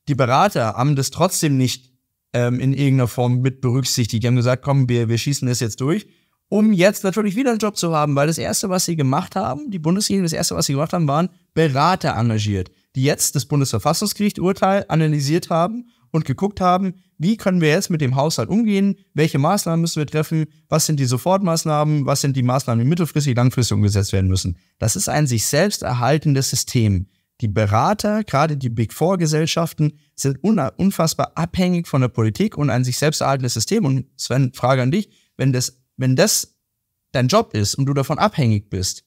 Die Berater haben das trotzdem nicht ähm, in irgendeiner Form mit berücksichtigt. Die haben gesagt, komm, wir, wir schießen das jetzt durch, um jetzt natürlich wieder einen Job zu haben, weil das Erste, was sie gemacht haben, die Bundesregierung, das Erste, was sie gemacht haben, waren Berater engagiert, die jetzt das Bundesverfassungsgericht Urteil analysiert haben und geguckt haben, wie können wir jetzt mit dem Haushalt umgehen, welche Maßnahmen müssen wir treffen, was sind die Sofortmaßnahmen, was sind die Maßnahmen, die mittelfristig, langfristig umgesetzt werden müssen. Das ist ein sich selbst erhaltendes System. Die Berater, gerade die Big Four-Gesellschaften, sind unfassbar abhängig von der Politik und ein sich selbst erhaltendes System. Und Sven, Frage an dich, wenn das, wenn das dein Job ist und du davon abhängig bist,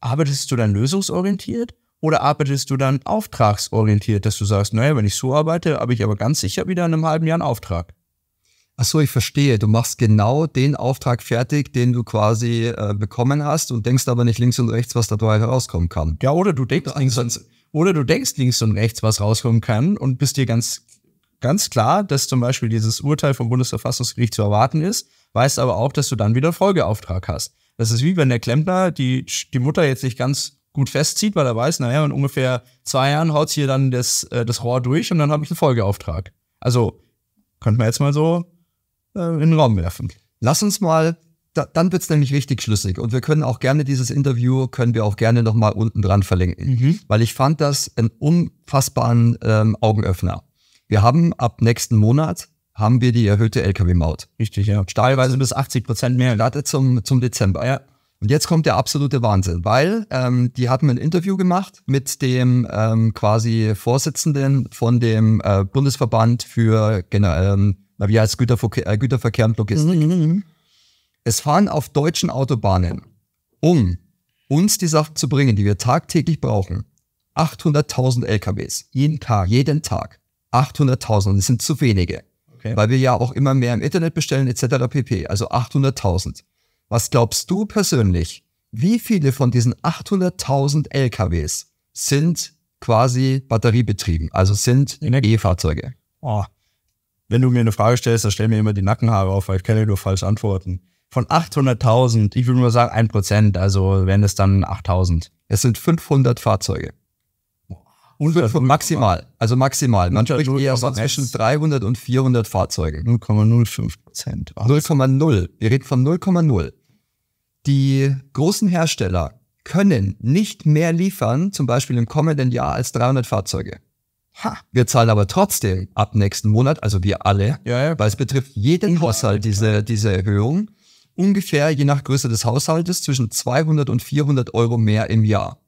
arbeitest du dann lösungsorientiert oder arbeitest du dann auftragsorientiert, dass du sagst, naja, wenn ich so arbeite, habe ich aber ganz sicher wieder in einem halben Jahr einen Auftrag? Ach so, ich verstehe. Du machst genau den Auftrag fertig, den du quasi äh, bekommen hast und denkst aber nicht links und rechts, was dabei herauskommen kann. Ja, oder du denkst also, links und, oder du denkst links und rechts, was rauskommen kann und bist dir ganz, ganz klar, dass zum Beispiel dieses Urteil vom Bundesverfassungsgericht zu erwarten ist, weißt aber auch, dass du dann wieder Folgeauftrag hast. Das ist wie wenn der Klempner die, die Mutter jetzt nicht ganz gut festzieht, weil er weiß, naja, in ungefähr zwei Jahren haut hier dann das, äh, das Rohr durch und dann habe ich einen Folgeauftrag. Also, könnte man jetzt mal so äh, in den Raum werfen. Lass uns mal, da, dann wird's nämlich richtig schlüssig und wir können auch gerne dieses Interview, können wir auch gerne nochmal unten dran verlinken, mhm. weil ich fand das einen unfassbaren ähm, Augenöffner. Wir haben ab nächsten Monat haben wir die erhöhte Lkw-Maut. Richtig, ja. Stahlweise bis 80 Prozent mehr. Warte mhm. zum, zum Dezember. Ja. Und jetzt kommt der absolute Wahnsinn, weil ähm, die hatten ein Interview gemacht mit dem ähm, quasi Vorsitzenden von dem äh, Bundesverband für genau, ähm, wie heißt Güterverkehr, äh, Güterverkehr und Logistik. Mhm, mhm, mhm. Es fahren auf deutschen Autobahnen, um uns die Sachen zu bringen, die wir tagtäglich brauchen, 800.000 LKWs. Jeden Tag. Jeden Tag. 800.000. Das sind zu wenige. Okay. Weil wir ja auch immer mehr im Internet bestellen etc. pp. Also 800.000. Was glaubst du persönlich, wie viele von diesen 800.000 LKWs sind quasi batteriebetrieben, also sind E-Fahrzeuge? Oh. Wenn du mir eine Frage stellst, dann stell mir immer die Nackenhaare auf, weil ich kenne nur falsche antworten. Von 800.000, ich würde nur sagen 1%, also wären es dann 8.000. Es sind 500 Fahrzeuge. Und maximal, also maximal. Man spricht eher so zwischen 300 und 400 Fahrzeugen. 0,05 Prozent. 0,0. Wir reden von 0,0 die großen Hersteller können nicht mehr liefern, zum Beispiel im kommenden Jahr, als 300 Fahrzeuge. Ha. Wir zahlen aber trotzdem ab nächsten Monat, also wir alle, ja, ja. weil es betrifft jeden ja, Haushalt diese, diese Erhöhung, ungefähr je nach Größe des Haushaltes zwischen 200 und 400 Euro mehr im Jahr.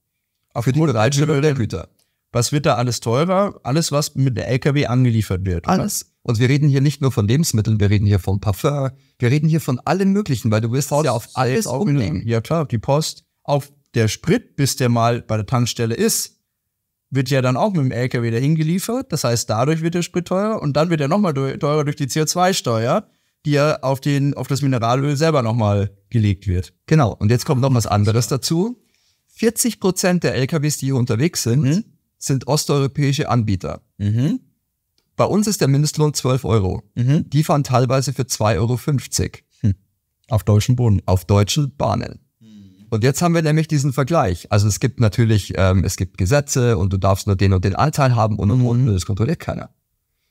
Auf für die Bereitstellung der Güter. Was wird da alles teurer? Alles, was mit der LKW angeliefert wird. Alles. Und wir reden hier nicht nur von Lebensmitteln, wir reden hier von Parfum, wir reden hier von allem Möglichen, weil du wirst Post, ja auf alles umnehmen. Ja klar, die Post, auf der Sprit, bis der mal bei der Tankstelle ist, wird ja dann auch mit dem LKW dahin geliefert. Das heißt, dadurch wird der Sprit teurer und dann wird er nochmal teurer durch die CO2-Steuer, die ja auf, den, auf das Mineralöl selber nochmal gelegt wird. Genau. Und jetzt kommt noch was anderes dazu. 40 Prozent der LKWs, die hier unterwegs sind, mhm. sind osteuropäische Anbieter. Mhm. Bei uns ist der Mindestlohn 12 Euro. Mhm. Die fahren teilweise für 2,50 Euro. Hm. Auf deutschen Boden. Auf deutschen Bahnen. Mhm. Und jetzt haben wir nämlich diesen Vergleich. Also es gibt natürlich, ähm, es gibt Gesetze und du darfst nur den und den Anteil haben und und und. und mhm. Das kontrolliert keiner.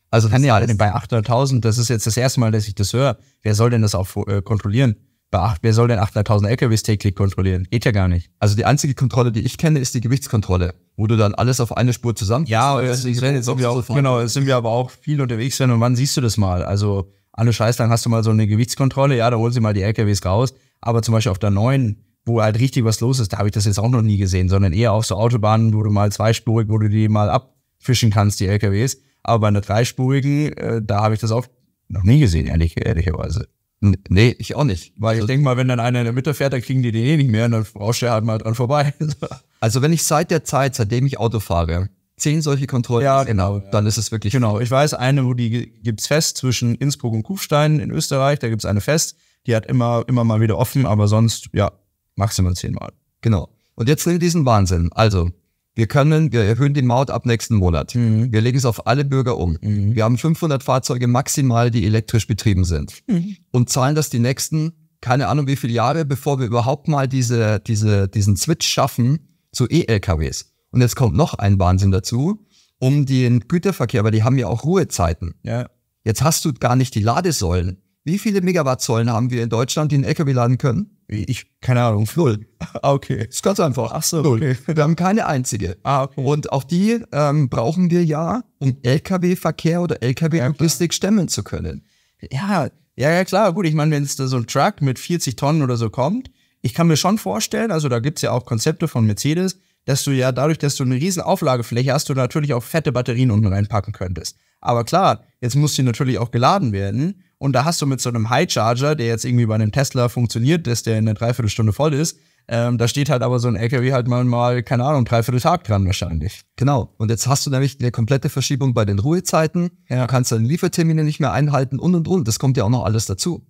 Also das kann ja bei 800.000, das ist jetzt das erste Mal, dass ich das höre. Wer soll denn das auch äh, kontrollieren? beacht, wer soll denn 800.000 LKWs täglich kontrollieren? Geht ja gar nicht. Also die einzige Kontrolle, die ich kenne, ist die Gewichtskontrolle, wo du dann alles auf eine Spur zusammen. Ja, das sind wir auch, genau, sind wir aber auch viel unterwegs wenn und wann siehst du das mal? Also alle Scheiß, dann hast du mal so eine Gewichtskontrolle, ja, da holen sie mal die LKWs raus, aber zum Beispiel auf der neuen wo halt richtig was los ist, da habe ich das jetzt auch noch nie gesehen, sondern eher auf so Autobahnen, wo du mal zweispurig, wo du die mal abfischen kannst, die LKWs. Aber bei einer dreispurigen, äh, da habe ich das auch noch nie gesehen, ehrlich, ehrlicherweise. Nee, ich auch nicht. Weil ich also, denke mal, wenn dann einer in der Mitte fährt, dann kriegen die den eh nicht mehr und dann brauchst du ja halt mal dran vorbei. also wenn ich seit der Zeit, seitdem ich Auto fahre, zehn solche Kontrollen ja, genau, genau, dann ist es wirklich. Genau, ich weiß, eine, wo die gibt's fest zwischen Innsbruck und Kufstein in Österreich, da gibt's eine fest, die hat immer, immer mal wieder offen, aber sonst, ja, maximal zehnmal. Genau. Und jetzt nimm diesen Wahnsinn. Also, wir können, wir erhöhen die Maut ab nächsten Monat. Mhm. Wir legen es auf alle Bürger um. Mhm. Wir haben 500 Fahrzeuge maximal, die elektrisch betrieben sind mhm. und zahlen das die nächsten, keine Ahnung wie viele Jahre, bevor wir überhaupt mal diese, diese, diesen Switch schaffen zu E-LKWs. Und jetzt kommt noch ein Wahnsinn dazu, um den Güterverkehr, weil die haben ja auch Ruhezeiten. Ja. Jetzt hast du gar nicht die Ladesäulen. Wie viele Megawattsäulen haben wir in Deutschland, die einen LKW laden können? Ich, keine Ahnung, null. Ah, okay. Ist ganz einfach. Ach so, null. Okay. Wir haben keine einzige. Ah, okay. Und auch die ähm, brauchen wir ja, um Lkw-Verkehr oder Lkw-Logistik ja, stemmen zu können. Ja, ja, ja, klar. Gut, ich meine, wenn es da so ein Truck mit 40 Tonnen oder so kommt, ich kann mir schon vorstellen, also da gibt's ja auch Konzepte von Mercedes, dass du ja dadurch, dass du eine riesen Auflagefläche hast, du natürlich auch fette Batterien unten reinpacken könntest. Aber klar, jetzt muss die natürlich auch geladen werden. Und da hast du mit so einem High Charger, der jetzt irgendwie bei einem Tesla funktioniert, dass der in einer Dreiviertelstunde voll ist, ähm, da steht halt aber so ein LKW halt mal, mal keine Ahnung, dreiviertel Tag dran wahrscheinlich. Genau. Und jetzt hast du nämlich eine komplette Verschiebung bei den Ruhezeiten. Ja. Du kannst deine Liefertermine nicht mehr einhalten und und und. Das kommt ja auch noch alles dazu.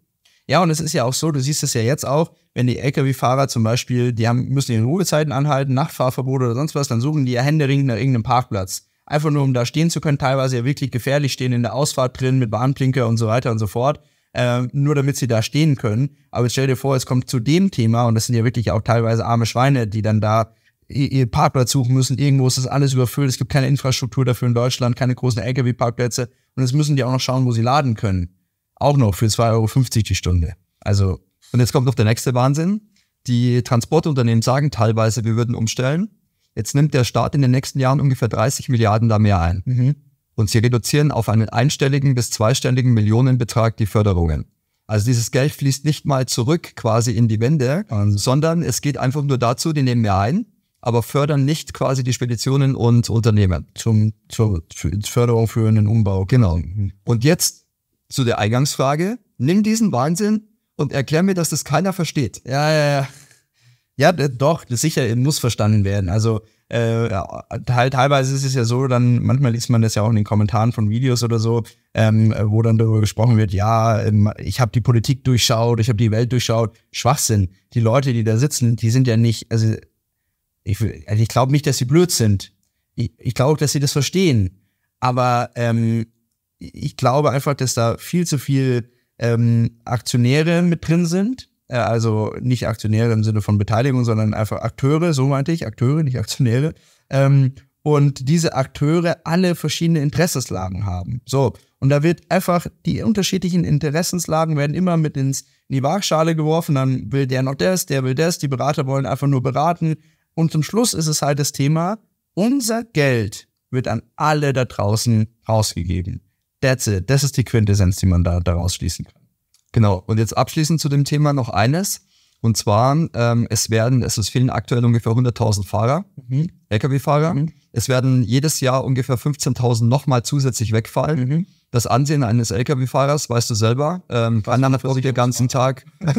Ja, und es ist ja auch so, du siehst es ja jetzt auch, wenn die Lkw-Fahrer zum Beispiel, die haben, müssen ihre Ruhezeiten anhalten, Nachtfahrverbot oder sonst was, dann suchen die ja händeringend nach irgendeinem Parkplatz einfach nur um da stehen zu können, teilweise ja wirklich gefährlich stehen in der Ausfahrt drin mit Warnblinker und so weiter und so fort. Äh, nur damit sie da stehen können. Aber stell dir vor, es kommt zu dem Thema, und das sind ja wirklich auch teilweise arme Schweine, die dann da ihr Parkplatz suchen müssen. Irgendwo ist das alles überfüllt. Es gibt keine Infrastruktur dafür in Deutschland, keine großen LKW-Parkplätze. Und es müssen die auch noch schauen, wo sie laden können. Auch noch für 2,50 Euro die Stunde. Also. Und jetzt kommt noch der nächste Wahnsinn. Die Transportunternehmen sagen teilweise, wir würden umstellen. Jetzt nimmt der Staat in den nächsten Jahren ungefähr 30 Milliarden da mehr ein. Mhm. Und sie reduzieren auf einen einstelligen bis zweistelligen Millionenbetrag die Förderungen. Also dieses Geld fließt nicht mal zurück quasi in die Wände, also. sondern es geht einfach nur dazu, die nehmen mehr ein, aber fördern nicht quasi die Speditionen und Unternehmen. Zum, zur zur Förderung für einen Umbau. Genau. Mhm. Und jetzt zu der Eingangsfrage. Nimm diesen Wahnsinn und erklär mir, dass das keiner versteht. Ja, ja, ja. Ja, doch, das sicher muss verstanden werden. Also äh, halt teilweise ist es ja so, dann manchmal liest man das ja auch in den Kommentaren von Videos oder so, ähm, wo dann darüber gesprochen wird, ja, ähm, ich habe die Politik durchschaut, ich habe die Welt durchschaut. Schwachsinn. Die Leute, die da sitzen, die sind ja nicht, also ich, also ich glaube nicht, dass sie blöd sind. Ich, ich glaube, dass sie das verstehen. Aber ähm, ich glaube einfach, dass da viel zu viel ähm, Aktionäre mit drin sind äh, also nicht Aktionäre im Sinne von Beteiligung, sondern einfach Akteure, so meinte ich, Akteure, nicht Aktionäre. Ähm, und diese Akteure alle verschiedene Interessenslagen haben. So, und da wird einfach die unterschiedlichen Interessenslagen werden immer mit ins, in die Waagschale geworfen, dann will der noch das, der will das, die Berater wollen einfach nur beraten. Und zum Schluss ist es halt das Thema, unser Geld wird an alle da draußen rausgegeben. That's it. Das ist die Quintessenz, die man da daraus schließen kann. Genau. Und jetzt abschließend zu dem Thema noch eines. Und zwar, ähm, es werden, es fehlen aktuell ungefähr 100.000 Fahrer, mhm. Lkw-Fahrer. Mhm. Es werden jedes Jahr ungefähr 15.000 nochmal zusätzlich wegfallen. Mhm. Das Ansehen eines Lkw-Fahrers, weißt du selber, ähm, keiner hat Bock den ganzen Tag,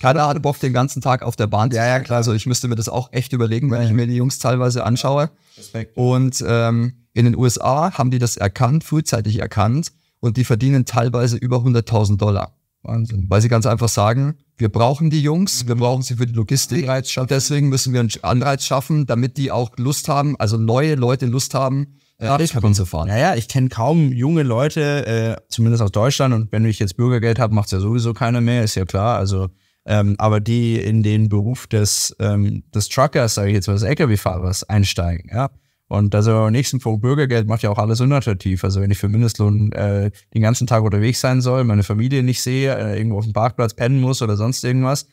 keiner hat Bock den ganzen Tag auf der Bahn. Ja, ja, klar. Also ich müsste mir das auch echt überlegen, wenn ich mir die Jungs teilweise anschaue. Respekt. Und ähm, in den USA haben die das erkannt, frühzeitig erkannt und die verdienen teilweise über 100.000 Dollar. Wahnsinn. Weil sie ganz einfach sagen, wir brauchen die Jungs, wir mhm. brauchen sie für die Logistik. Anreiz schaffen. deswegen müssen wir einen Anreiz schaffen, damit die auch Lust haben, also neue Leute Lust haben, äh, ja, ich zu fahren. Naja, ich kenne kaum junge Leute, äh, zumindest aus Deutschland. Und wenn ich jetzt Bürgergeld habe, macht's ja sowieso keiner mehr, ist ja klar. Also, ähm, aber die in den Beruf des, ähm, des Truckers, sage ich jetzt mal, des Lkw-Fahrers einsteigen, ja und da im nächsten Punkt. Bürgergeld macht ja auch alles unattraktiv. Also wenn ich für Mindestlohn äh, den ganzen Tag unterwegs sein soll, meine Familie nicht sehe, äh, irgendwo auf dem Parkplatz pennen muss oder sonst irgendwas,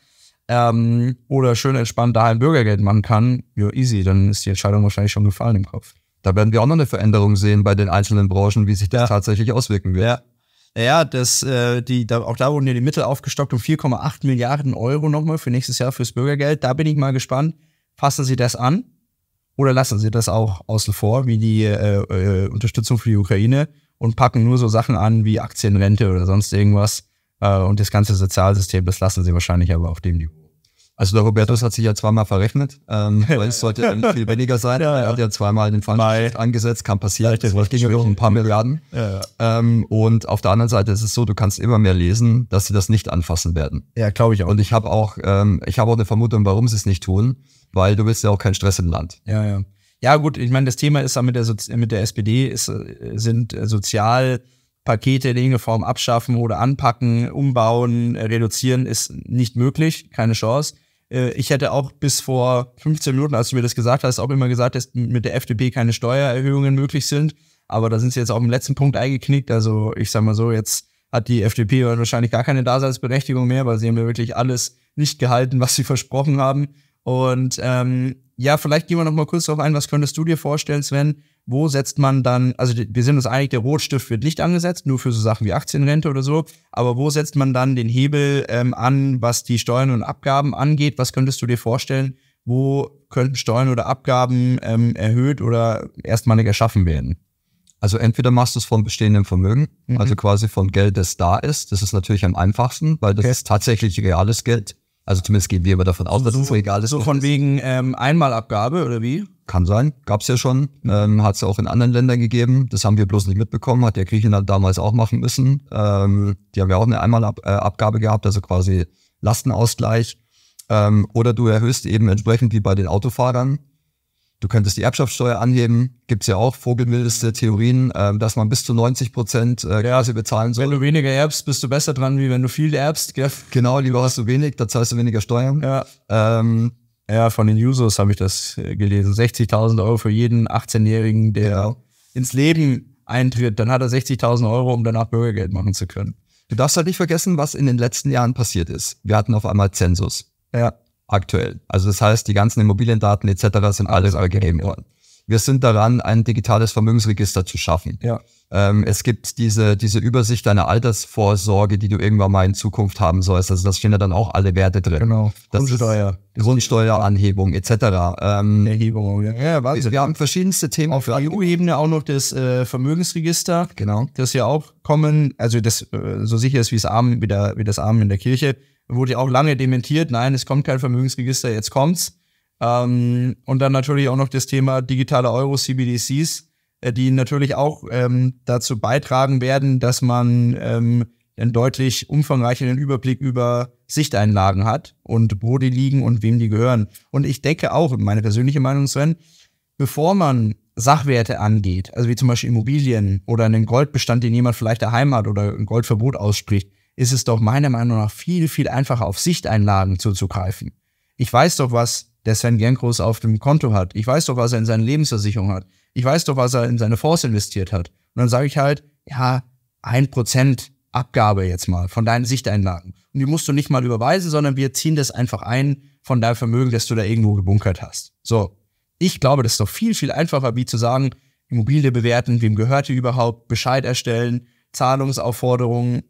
ähm, oder schön entspannt daheim Bürgergeld machen kann, ja easy, dann ist die Entscheidung wahrscheinlich schon gefallen im Kopf. Da werden wir auch noch eine Veränderung sehen bei den einzelnen Branchen, wie sich das ja. tatsächlich auswirken wird. Ja. Ja, das, äh, die, da, auch da wurden ja die Mittel aufgestockt um 4,8 Milliarden Euro nochmal für nächstes Jahr fürs Bürgergeld. Da bin ich mal gespannt. Passen Sie das an? Oder lassen sie das auch außen vor, wie die äh, äh, Unterstützung für die Ukraine und packen nur so Sachen an wie Aktienrente oder sonst irgendwas. Äh, und das ganze Sozialsystem, das lassen sie wahrscheinlich aber auf dem Niveau. Also der Robertus hat sich ja zweimal verrechnet, ähm, weil es sollte ähm, viel weniger sein. ja, ja. Er hat ja zweimal den Pfandstift angesetzt, kann passieren. das war ging um ein paar Milliarden. Ja, ähm, und auf der anderen Seite ist es so, du kannst immer mehr lesen, dass sie das nicht anfassen werden. Ja, glaube ich auch. Und ich habe auch, ähm, ich habe auch eine Vermutung, warum sie es nicht tun, weil du willst ja auch keinen Stress im Land. Ja, ja. Ja, gut, ich meine, das Thema ist mit der, Sozi mit der SPD, ist, äh, sind äh, sozial Pakete in irgendeiner Form abschaffen oder anpacken, umbauen, äh, reduzieren, ist nicht möglich, keine Chance. Äh, ich hätte auch bis vor 15 Minuten, als du mir das gesagt hast, auch immer gesagt, dass mit der FDP keine Steuererhöhungen möglich sind. Aber da sind sie jetzt auch im letzten Punkt eingeknickt. Also ich sage mal so, jetzt hat die FDP wahrscheinlich gar keine Daseinsberechtigung mehr, weil sie haben ja wirklich alles nicht gehalten, was sie versprochen haben. Und ähm, ja, vielleicht gehen wir noch mal kurz darauf ein, was könntest du dir vorstellen, Sven, wo setzt man dann, also wir sind uns einig, der Rotstift wird nicht angesetzt, nur für so Sachen wie Aktienrente oder so, aber wo setzt man dann den Hebel ähm, an, was die Steuern und Abgaben angeht? Was könntest du dir vorstellen? Wo könnten Steuern oder Abgaben ähm, erhöht oder erstmalig erschaffen werden? Also entweder machst du es von bestehendem Vermögen, mhm. also quasi von Geld, das da ist. Das ist natürlich am einfachsten, weil das okay. ist tatsächlich reales Geld. Also zumindest gehen wir immer davon aus, dass so, es so egal ist. So von wegen ähm, Einmalabgabe oder wie? Kann sein, gab es ja schon, ähm, hat es auch in anderen Ländern gegeben. Das haben wir bloß nicht mitbekommen, hat der Griechenland damals auch machen müssen. Ähm, die haben ja auch eine Einmalabgabe äh, gehabt, also quasi Lastenausgleich. Ähm, oder du erhöhst eben entsprechend wie bei den Autofahrern. Du könntest die Erbschaftssteuer anheben. Gibt's ja auch vogelwildeste Theorien, äh, dass man bis zu 90 Prozent äh, ja, bezahlen soll. Wenn du weniger erbst, bist du besser dran, wie wenn du viel erbst. Gell? Genau, lieber hast du wenig, da zahlst du weniger Steuern. Ja. Ähm, ja, von den Users habe ich das äh, gelesen. 60.000 Euro für jeden 18-Jährigen, der genau. ins Leben eintritt. Dann hat er 60.000 Euro, um danach Bürgergeld machen zu können. Du darfst halt nicht vergessen, was in den letzten Jahren passiert ist. Wir hatten auf einmal Zensus. Ja. Aktuell. Also das heißt, die ganzen Immobiliendaten etc. sind alles allgemein worden. Wir sind daran, ein digitales Vermögensregister zu schaffen. Ja. Ähm, es gibt diese, diese Übersicht deiner Altersvorsorge, die du irgendwann mal in Zukunft haben sollst. Also das stehen ja dann auch alle Werte drin. Genau. Das Grundsteuer. Grundsteueranhebung etc. Ähm, Erhebung, oh ja. ja Wahnsinn. Wir haben verschiedenste Themen. Auf EU-Ebene e auch noch das äh, Vermögensregister. Genau. Das ja auch kommen, also das äh, so sicher ist wie das Armen, wie, der, wie das Armen in der Kirche, wurde ja auch lange dementiert. Nein, es kommt kein Vermögensregister, jetzt kommt's. Ähm, und dann natürlich auch noch das Thema digitale Euro, CBDCs äh, die natürlich auch ähm, dazu beitragen werden, dass man ähm, einen deutlich umfangreicheren Überblick über Sichteinlagen hat und wo die liegen und wem die gehören. Und ich denke auch, meine persönliche Meinung, Sven, bevor man Sachwerte angeht, also wie zum Beispiel Immobilien oder einen Goldbestand, den jemand vielleicht daheim hat oder ein Goldverbot ausspricht, ist es doch meiner Meinung nach viel, viel einfacher, auf Sichteinlagen zuzugreifen. Ich weiß doch, was der Sven Gerngroß auf dem Konto hat. Ich weiß doch, was er in seinen Lebensversicherungen hat ich weiß doch, was er in seine Fonds investiert hat. Und dann sage ich halt, ja, ein Prozent Abgabe jetzt mal von deinen Sichteinlagen. Und die musst du nicht mal überweisen, sondern wir ziehen das einfach ein von deinem Vermögen, das du da irgendwo gebunkert hast. So. Ich glaube, das ist doch viel, viel einfacher, wie zu sagen, Immobilie bewerten, wem gehört die überhaupt, Bescheid erstellen, Zahlungsaufforderungen,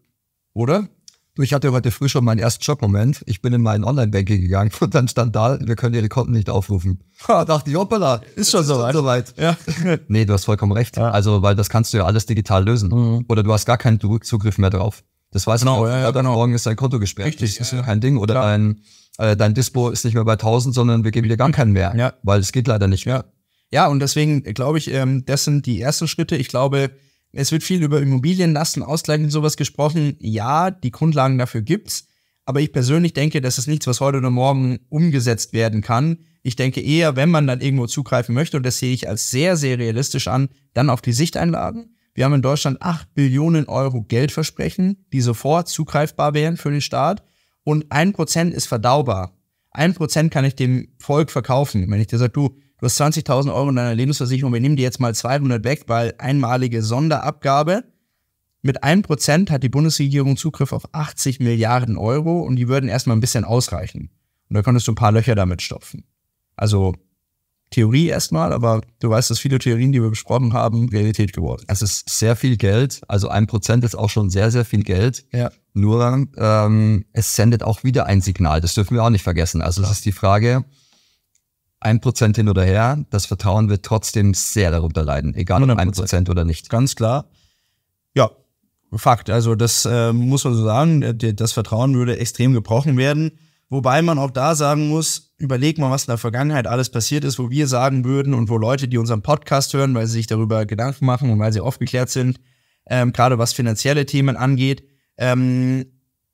oder? Du, ich hatte heute früh schon meinen ersten Schockmoment. Ich bin in meinen Online-Banking gegangen und dann stand da, wir können ihre Konten nicht aufrufen. Ha, dachte ich, hoppala, ist schon soweit. So weit. Ja. nee, du hast vollkommen recht. Ja. Also, weil das kannst du ja alles digital lösen. Mhm. Oder du hast gar keinen Zugriff mehr drauf. Das weiß genau, du, ja, ja, genau. morgen ist dein Konto gesperrt. Richtig. Das ist ja, kein Ding. Oder klar. dein, äh, dein Dispo ist nicht mehr bei 1000, sondern wir geben dir gar keinen mehr. Ja. Weil es geht leider nicht mehr. Ja, ja und deswegen äh, glaube ich, ähm, das sind die ersten Schritte. Ich glaube, es wird viel über Immobilienlasten, Ausgleich und sowas gesprochen. Ja, die Grundlagen dafür gibt's. Aber ich persönlich denke, das ist nichts, was heute oder morgen umgesetzt werden kann. Ich denke eher, wenn man dann irgendwo zugreifen möchte, und das sehe ich als sehr, sehr realistisch an, dann auf die Sichteinlagen. Wir haben in Deutschland acht Billionen Euro Geldversprechen, die sofort zugreifbar wären für den Staat. Und ein Prozent ist verdaubar. Ein Prozent kann ich dem Volk verkaufen. Wenn ich dir sage, du, du hast 20.000 Euro in deiner Lebensversicherung, wir nehmen dir jetzt mal 200 weg, weil einmalige Sonderabgabe. Mit 1% hat die Bundesregierung Zugriff auf 80 Milliarden Euro und die würden erstmal ein bisschen ausreichen. Und da konntest du ein paar Löcher damit stopfen. Also Theorie erstmal, aber du weißt, dass viele Theorien, die wir besprochen haben, Realität geworden. sind. Es ist sehr viel Geld. Also ein Prozent ist auch schon sehr, sehr viel Geld. Ja. Nur ähm, es sendet auch wieder ein Signal. Das dürfen wir auch nicht vergessen. Also es ist die Frage, ein Prozent hin oder her, das Vertrauen wird trotzdem sehr darunter leiden, egal ob ein Prozent oder nicht. Ganz klar. Ja, Fakt. Also das äh, muss man so sagen, das Vertrauen würde extrem gebrochen werden. Wobei man auch da sagen muss, überleg mal, was in der Vergangenheit alles passiert ist, wo wir sagen würden und wo Leute, die unseren Podcast hören, weil sie sich darüber Gedanken machen und weil sie aufgeklärt sind, ähm, gerade was finanzielle Themen angeht, ähm,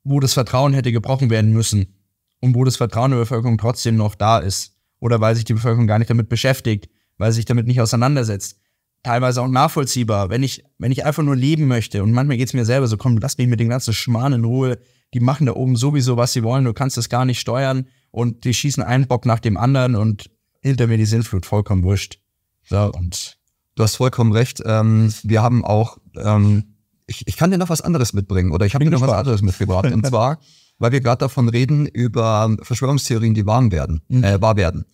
wo das Vertrauen hätte gebrochen werden müssen und wo das Vertrauen der Bevölkerung trotzdem noch da ist oder weil sich die Bevölkerung gar nicht damit beschäftigt, weil sie sich damit nicht auseinandersetzt. Teilweise auch nachvollziehbar. Wenn ich, wenn ich einfach nur leben möchte und manchmal geht es mir selber so, komm, lass mich mit den ganzen Schmarrn in Ruhe, die machen da oben sowieso, was sie wollen, du kannst das gar nicht steuern und die schießen einen Bock nach dem anderen und hinter mir die Sinnflut, vollkommen wurscht. So, und du hast vollkommen recht. Ähm, wir haben auch, ähm, ich, ich kann dir noch was anderes mitbringen oder ich habe dir noch was anderes mitgebracht. Und zwar weil wir gerade davon reden, über Verschwörungstheorien, die warm werden, mhm. äh, wahr werden.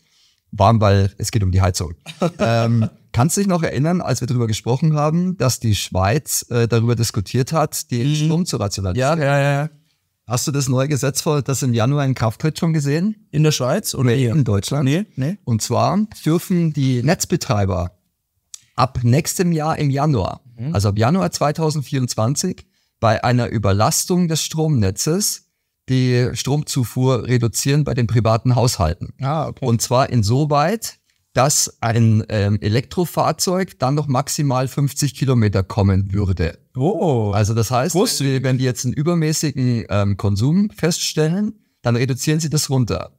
Warm, weil es geht um die Heizung. ähm, kannst du dich noch erinnern, als wir darüber gesprochen haben, dass die Schweiz äh, darüber diskutiert hat, den mhm. Strom zu rationalisieren? Ja, ja, ja. Hast du das neue Gesetz, vor, das im Januar in Kraft tritt, schon gesehen? In der Schweiz oder nee, in Deutschland? Nee, nee. Und zwar dürfen die Netzbetreiber ab nächstem Jahr im Januar, mhm. also ab Januar 2024, bei einer Überlastung des Stromnetzes die Stromzufuhr reduzieren bei den privaten Haushalten. Ah, okay. Und zwar insoweit, dass ein ähm, Elektrofahrzeug dann noch maximal 50 Kilometer kommen würde. Oh. Also das heißt, Groß. wenn, wenn die jetzt einen übermäßigen ähm, Konsum feststellen, dann reduzieren sie das runter.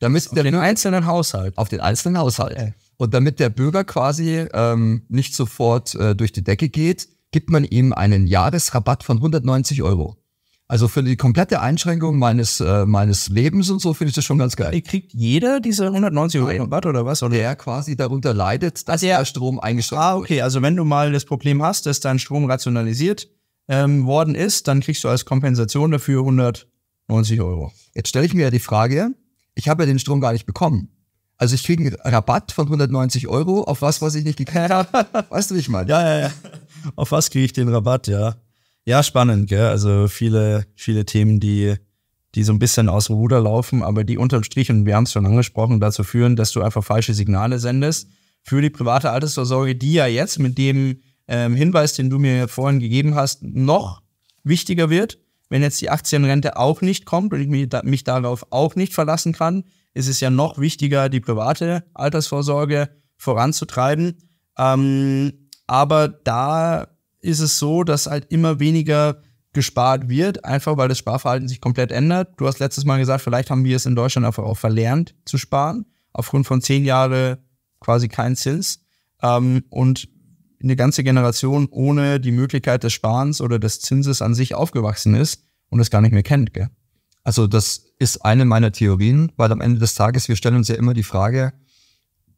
Damit auf der den einzelnen Haushalt. Auf den einzelnen Haushalt. Äh. Und damit der Bürger quasi ähm, nicht sofort äh, durch die Decke geht, gibt man ihm einen Jahresrabatt von 190 Euro. Also für die komplette Einschränkung meines, äh, meines Lebens und so finde ich das schon ganz geil. kriegt jeder diese 190 Euro Watt oder was? Oder? Der quasi darunter leidet, dass also der Strom eingeschränkt ah, wird. Ah, okay. Wird. Also wenn du mal das Problem hast, dass dein Strom rationalisiert ähm, worden ist, dann kriegst du als Kompensation dafür 190 Euro. Jetzt stelle ich mir ja die Frage, ich habe ja den Strom gar nicht bekommen. Also ich kriege einen Rabatt von 190 Euro auf was, was ich nicht gekriegt habe. weißt du, wie ich meine? Ja, ja, ja. Auf was kriege ich den Rabatt, ja. Ja, spannend, gell? Also viele, viele Themen, die, die so ein bisschen aus dem Ruder laufen, aber die unterm Strich, und wir haben es schon angesprochen, dazu führen, dass du einfach falsche Signale sendest für die private Altersvorsorge, die ja jetzt mit dem ähm, Hinweis, den du mir vorhin gegeben hast, noch wichtiger wird. Wenn jetzt die Aktienrente auch nicht kommt und ich mich, da, mich darauf auch nicht verlassen kann, ist es ja noch wichtiger, die private Altersvorsorge voranzutreiben. Ähm, aber da ist es so, dass halt immer weniger gespart wird, einfach weil das Sparverhalten sich komplett ändert. Du hast letztes Mal gesagt, vielleicht haben wir es in Deutschland einfach auch verlernt zu sparen, aufgrund von zehn Jahren quasi kein Zins. Ähm, und eine ganze Generation ohne die Möglichkeit des Sparens oder des Zinses an sich aufgewachsen ist und es gar nicht mehr kennt. Gell? Also das ist eine meiner Theorien, weil am Ende des Tages, wir stellen uns ja immer die Frage,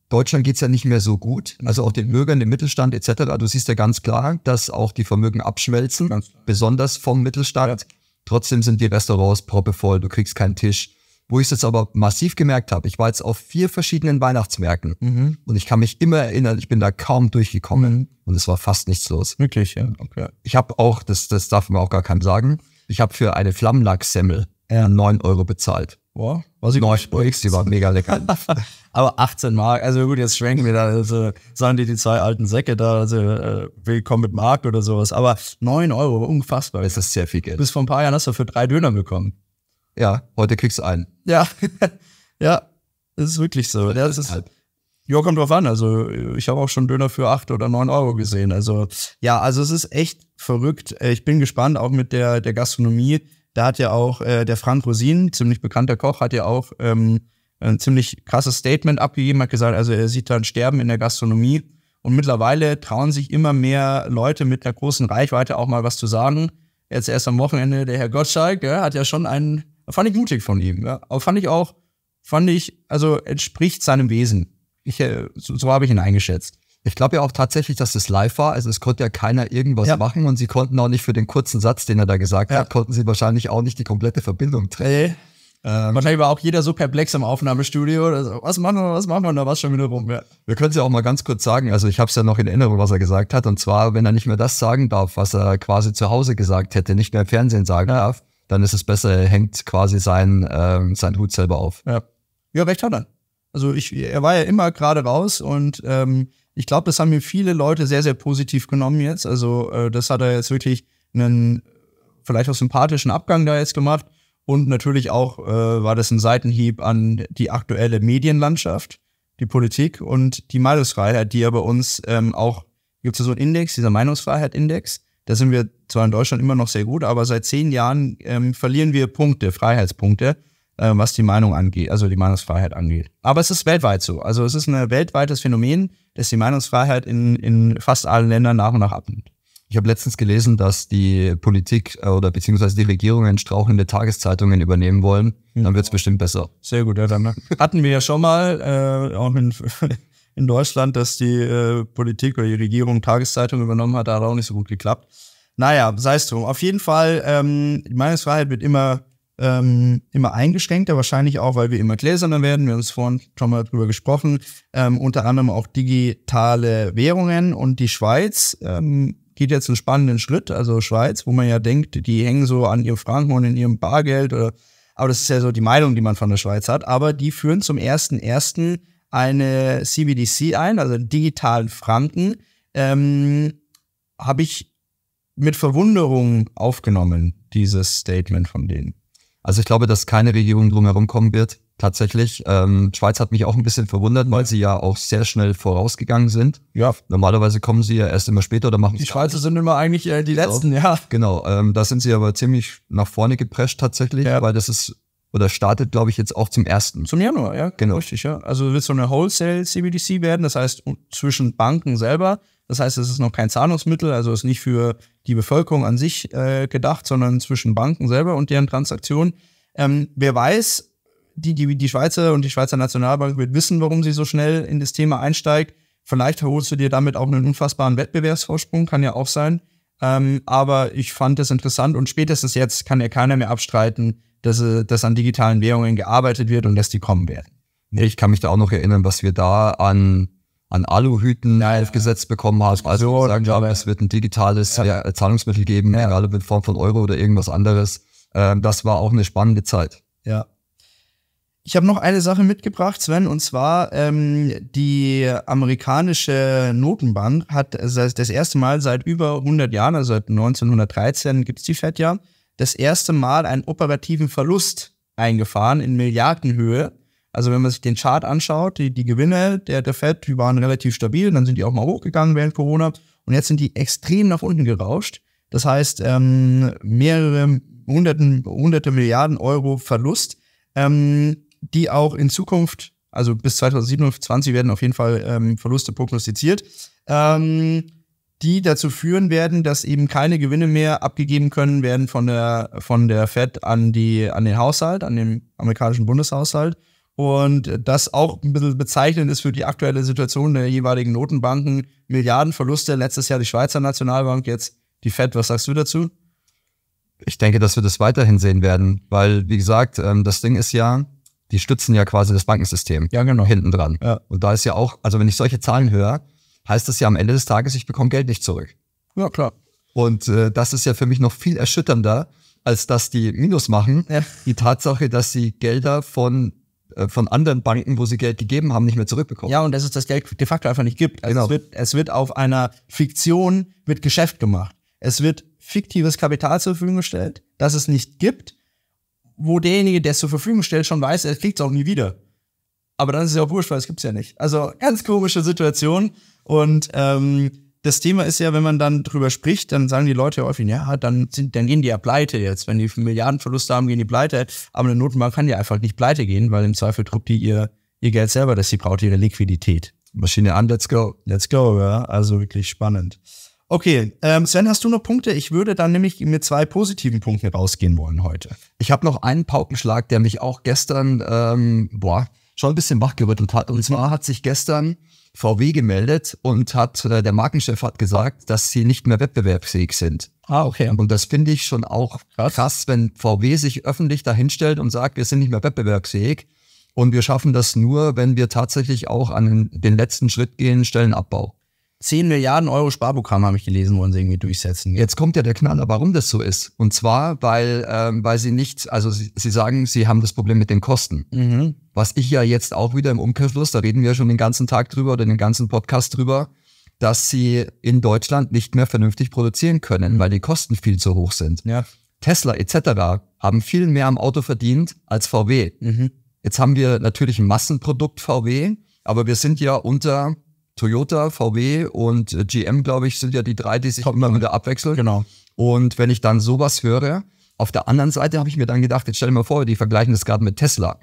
Deutschland geht es ja nicht mehr so gut, mhm. also auch den Bürgern, den Mittelstand etc. Du siehst ja ganz klar, dass auch die Vermögen abschmelzen, ganz besonders vom Mittelstand. Ja. Trotzdem sind die Restaurants proppevoll, du kriegst keinen Tisch. Wo ich es jetzt aber massiv gemerkt habe, ich war jetzt auf vier verschiedenen Weihnachtsmärkten mhm. und ich kann mich immer erinnern, ich bin da kaum durchgekommen mhm. und es war fast nichts los. Wirklich, ja. Okay. Ich habe auch, das, das darf man auch gar keinem sagen, ich habe für eine Flammlachssemmel ja. Äh, 9 Euro bezahlt. Boah. Was ich Neun Pro die waren mega lecker. Aber 18 Mark, also gut, jetzt schwenken wir da, also sagen die die zwei alten Säcke da, also äh, willkommen mit Mark oder sowas. Aber 9 Euro, unfassbar. Das ist sehr viel Geld. Bis vor ein paar Jahren hast du für drei Döner bekommen. Ja, heute kriegst du einen. Ja, ja, das ist wirklich so. Ja, Das ist, ja, kommt drauf an. Also ich habe auch schon Döner für 8 oder 9 Euro gesehen. Also ja, also es ist echt verrückt. Ich bin gespannt, auch mit der, der Gastronomie, da hat ja auch äh, der Frank Rosin, ziemlich bekannter Koch, hat ja auch ähm, ein ziemlich krasses Statement abgegeben, hat gesagt, also er sieht dann Sterben in der Gastronomie. Und mittlerweile trauen sich immer mehr Leute mit einer großen Reichweite auch mal was zu sagen. Jetzt erst am Wochenende der Herr Gottschalk ja, hat ja schon einen, fand ich mutig von ihm. Ja. Aber fand ich auch, fand ich, also entspricht seinem Wesen. Ich, äh, so, so habe ich ihn eingeschätzt. Ich glaube ja auch tatsächlich, dass es live war. Also es konnte ja keiner irgendwas ja. machen und sie konnten auch nicht für den kurzen Satz, den er da gesagt ja. hat, konnten sie wahrscheinlich auch nicht die komplette Verbindung treffen. Nee. Ähm, wahrscheinlich war auch jeder so perplex im Aufnahmestudio. So, was machen wir, was machen wir, und da war schon wieder rum. Ja. Wir können es ja auch mal ganz kurz sagen. Also ich habe es ja noch in Erinnerung, was er gesagt hat. Und zwar, wenn er nicht mehr das sagen darf, was er quasi zu Hause gesagt hätte, nicht mehr im Fernsehen sagen ja. darf, dann ist es besser, er hängt quasi seinen ähm, sein Hut selber auf. Ja, ja recht hat er. Also ich, er war ja immer gerade raus und ähm, ich glaube, das haben mir viele Leute sehr, sehr positiv genommen jetzt. Also äh, das hat er jetzt wirklich einen vielleicht auch sympathischen Abgang da jetzt gemacht. Und natürlich auch äh, war das ein Seitenhieb an die aktuelle Medienlandschaft, die Politik und die Meinungsfreiheit, die ja bei uns ähm, auch, gibt es so einen Index, dieser Meinungsfreiheit-Index. Da sind wir zwar in Deutschland immer noch sehr gut, aber seit zehn Jahren ähm, verlieren wir Punkte, Freiheitspunkte äh, was die Meinung angeht, also die Meinungsfreiheit angeht. Aber es ist weltweit so. Also es ist ein weltweites Phänomen, dass die Meinungsfreiheit in, in fast allen Ländern nach und nach abnimmt. Ich habe letztens gelesen, dass die Politik äh, oder beziehungsweise die Regierungen strauchelnde Tageszeitungen übernehmen wollen. Hm. Dann wird es bestimmt besser. Sehr gut, ja, dann ne? hatten wir ja schon mal äh, auch in, in Deutschland, dass die äh, Politik oder die Regierung Tageszeitungen übernommen hat, da hat auch nicht so gut geklappt. Naja, sei es drum. Auf jeden Fall, ähm, Meinungsfreiheit wird immer ähm, immer eingeschränkter, wahrscheinlich auch, weil wir immer gläserner werden. Wir haben es vorhin schon mal drüber gesprochen. Ähm, unter anderem auch digitale Währungen und die Schweiz ähm, geht jetzt einen spannenden Schritt. Also Schweiz, wo man ja denkt, die hängen so an ihrem Franken und in ihrem Bargeld oder aber das ist ja so die Meinung, die man von der Schweiz hat. Aber die führen zum ersten eine CBDC ein, also einen digitalen Franken. Ähm, Habe ich mit Verwunderung aufgenommen, dieses Statement von denen. Also ich glaube, dass keine Regierung drumherum kommen wird, tatsächlich. Ähm, Schweiz hat mich auch ein bisschen verwundert, weil sie ja auch sehr schnell vorausgegangen sind. Ja. Normalerweise kommen sie ja erst immer später oder machen Die Schweizer sind immer eigentlich äh, die Letzten, so. ja. Genau, ähm, da sind sie aber ziemlich nach vorne geprescht tatsächlich, ja. weil das ist oder startet, glaube ich, jetzt auch zum ersten. Zum Januar, ja. Genau. Richtig, ja. Also wird so eine Wholesale-CBDC werden, das heißt zwischen Banken selber das heißt, es ist noch kein Zahlungsmittel, also ist nicht für die Bevölkerung an sich äh, gedacht, sondern zwischen Banken selber und deren Transaktionen. Ähm, wer weiß, die, die, die Schweizer und die Schweizer Nationalbank wird wissen, warum sie so schnell in das Thema einsteigt. Vielleicht holst du dir damit auch einen unfassbaren Wettbewerbsvorsprung, kann ja auch sein. Ähm, aber ich fand es interessant und spätestens jetzt kann ja keiner mehr abstreiten, dass, äh, dass an digitalen Währungen gearbeitet wird und dass die kommen werden. Ich kann mich da auch noch erinnern, was wir da an an Aluhüten ja, aufgesetzt bekommen hast. Also so, gesagt haben, es wird ein digitales ja. Zahlungsmittel geben, ja. egal ob in Form von Euro oder irgendwas anderes. Ähm, das war auch eine spannende Zeit. Ja. Ich habe noch eine Sache mitgebracht, Sven, und zwar ähm, die amerikanische Notenbank hat das erste Mal seit über 100 Jahren, also seit 1913 gibt es die FED ja, das erste Mal einen operativen Verlust eingefahren in Milliardenhöhe also wenn man sich den Chart anschaut, die, die Gewinne der, der FED, die waren relativ stabil, dann sind die auch mal hochgegangen während Corona und jetzt sind die extrem nach unten gerauscht. Das heißt, ähm, mehrere hunderten, hunderte Milliarden Euro Verlust, ähm, die auch in Zukunft, also bis 2027 werden auf jeden Fall ähm, Verluste prognostiziert, ähm, die dazu führen werden, dass eben keine Gewinne mehr abgegeben können werden von der, von der Fed an, die, an den Haushalt, an den amerikanischen Bundeshaushalt. Und das auch ein bisschen bezeichnend ist für die aktuelle Situation der jeweiligen Notenbanken. Milliardenverluste, letztes Jahr die Schweizer Nationalbank, jetzt die Fed. Was sagst du dazu? Ich denke, dass wir das weiterhin sehen werden, weil, wie gesagt, ähm, das Ding ist ja, die stützen ja quasi das Bankensystem. Ja, genau. Hinten dran. Ja. Und da ist ja auch, also wenn ich solche Zahlen höre, heißt das ja am Ende des Tages, ich bekomme Geld nicht zurück. Ja, klar. Und äh, das ist ja für mich noch viel erschütternder, als dass die Minus machen. Ja. Die Tatsache, dass sie Gelder von äh, von anderen Banken, wo sie Geld gegeben haben, nicht mehr zurückbekommen. Ja, und dass es das Geld de facto einfach nicht gibt. Also genau. es, wird, es wird auf einer Fiktion mit Geschäft gemacht. Es wird fiktives Kapital zur Verfügung gestellt, das es nicht gibt, wo derjenige, der es zur Verfügung stellt, schon weiß, er kriegt es auch nie wieder. Aber dann ist es ja auch wurscht, weil es gibt es ja nicht. Also ganz komische Situation. Und ähm, das Thema ist ja, wenn man dann drüber spricht, dann sagen die Leute häufig, ja, dann, sind, dann gehen die ja pleite jetzt. Wenn die Milliardenverluste haben, gehen die pleite. Aber eine Notenbank kann ja einfach nicht pleite gehen, weil im Zweifel druckt die ihr, ihr Geld selber, dass sie braucht ihre Liquidität. Maschine an, let's go. Let's go, ja. Also wirklich spannend. Okay, ähm, Sven, hast du noch Punkte? Ich würde dann nämlich mit zwei positiven Punkten rausgehen wollen heute. Ich habe noch einen Paukenschlag, der mich auch gestern, ähm, boah, schon ein bisschen wachgerüttelt hat. Und zwar hat sich gestern VW gemeldet und hat, äh, der Markenchef hat gesagt, dass sie nicht mehr wettbewerbsfähig sind. Ah, okay. Und das finde ich schon auch krass. krass, wenn VW sich öffentlich dahinstellt und sagt, wir sind nicht mehr wettbewerbsfähig. Und wir schaffen das nur, wenn wir tatsächlich auch an den letzten Schritt gehen, Stellenabbau. 10 Milliarden Euro Sparprogramm, habe ich gelesen, wollen sie irgendwie durchsetzen. Jetzt kommt ja der Knaller, warum das so ist. Und zwar, weil, ähm, weil sie nicht, also sie, sie sagen, sie haben das Problem mit den Kosten. Mhm. Was ich ja jetzt auch wieder im Umkehrschluss, da reden wir schon den ganzen Tag drüber oder den ganzen Podcast drüber, dass sie in Deutschland nicht mehr vernünftig produzieren können, mhm. weil die Kosten viel zu hoch sind. Ja. Tesla etc. haben viel mehr am Auto verdient als VW. Mhm. Jetzt haben wir natürlich ein Massenprodukt VW, aber wir sind ja unter Toyota, VW und äh, GM, glaube ich, sind ja die drei, die sich Top immer wieder abwechseln. Genau. Und wenn ich dann sowas höre, auf der anderen Seite habe ich mir dann gedacht, jetzt stell dir mal vor, die vergleichen das gerade mit Tesla.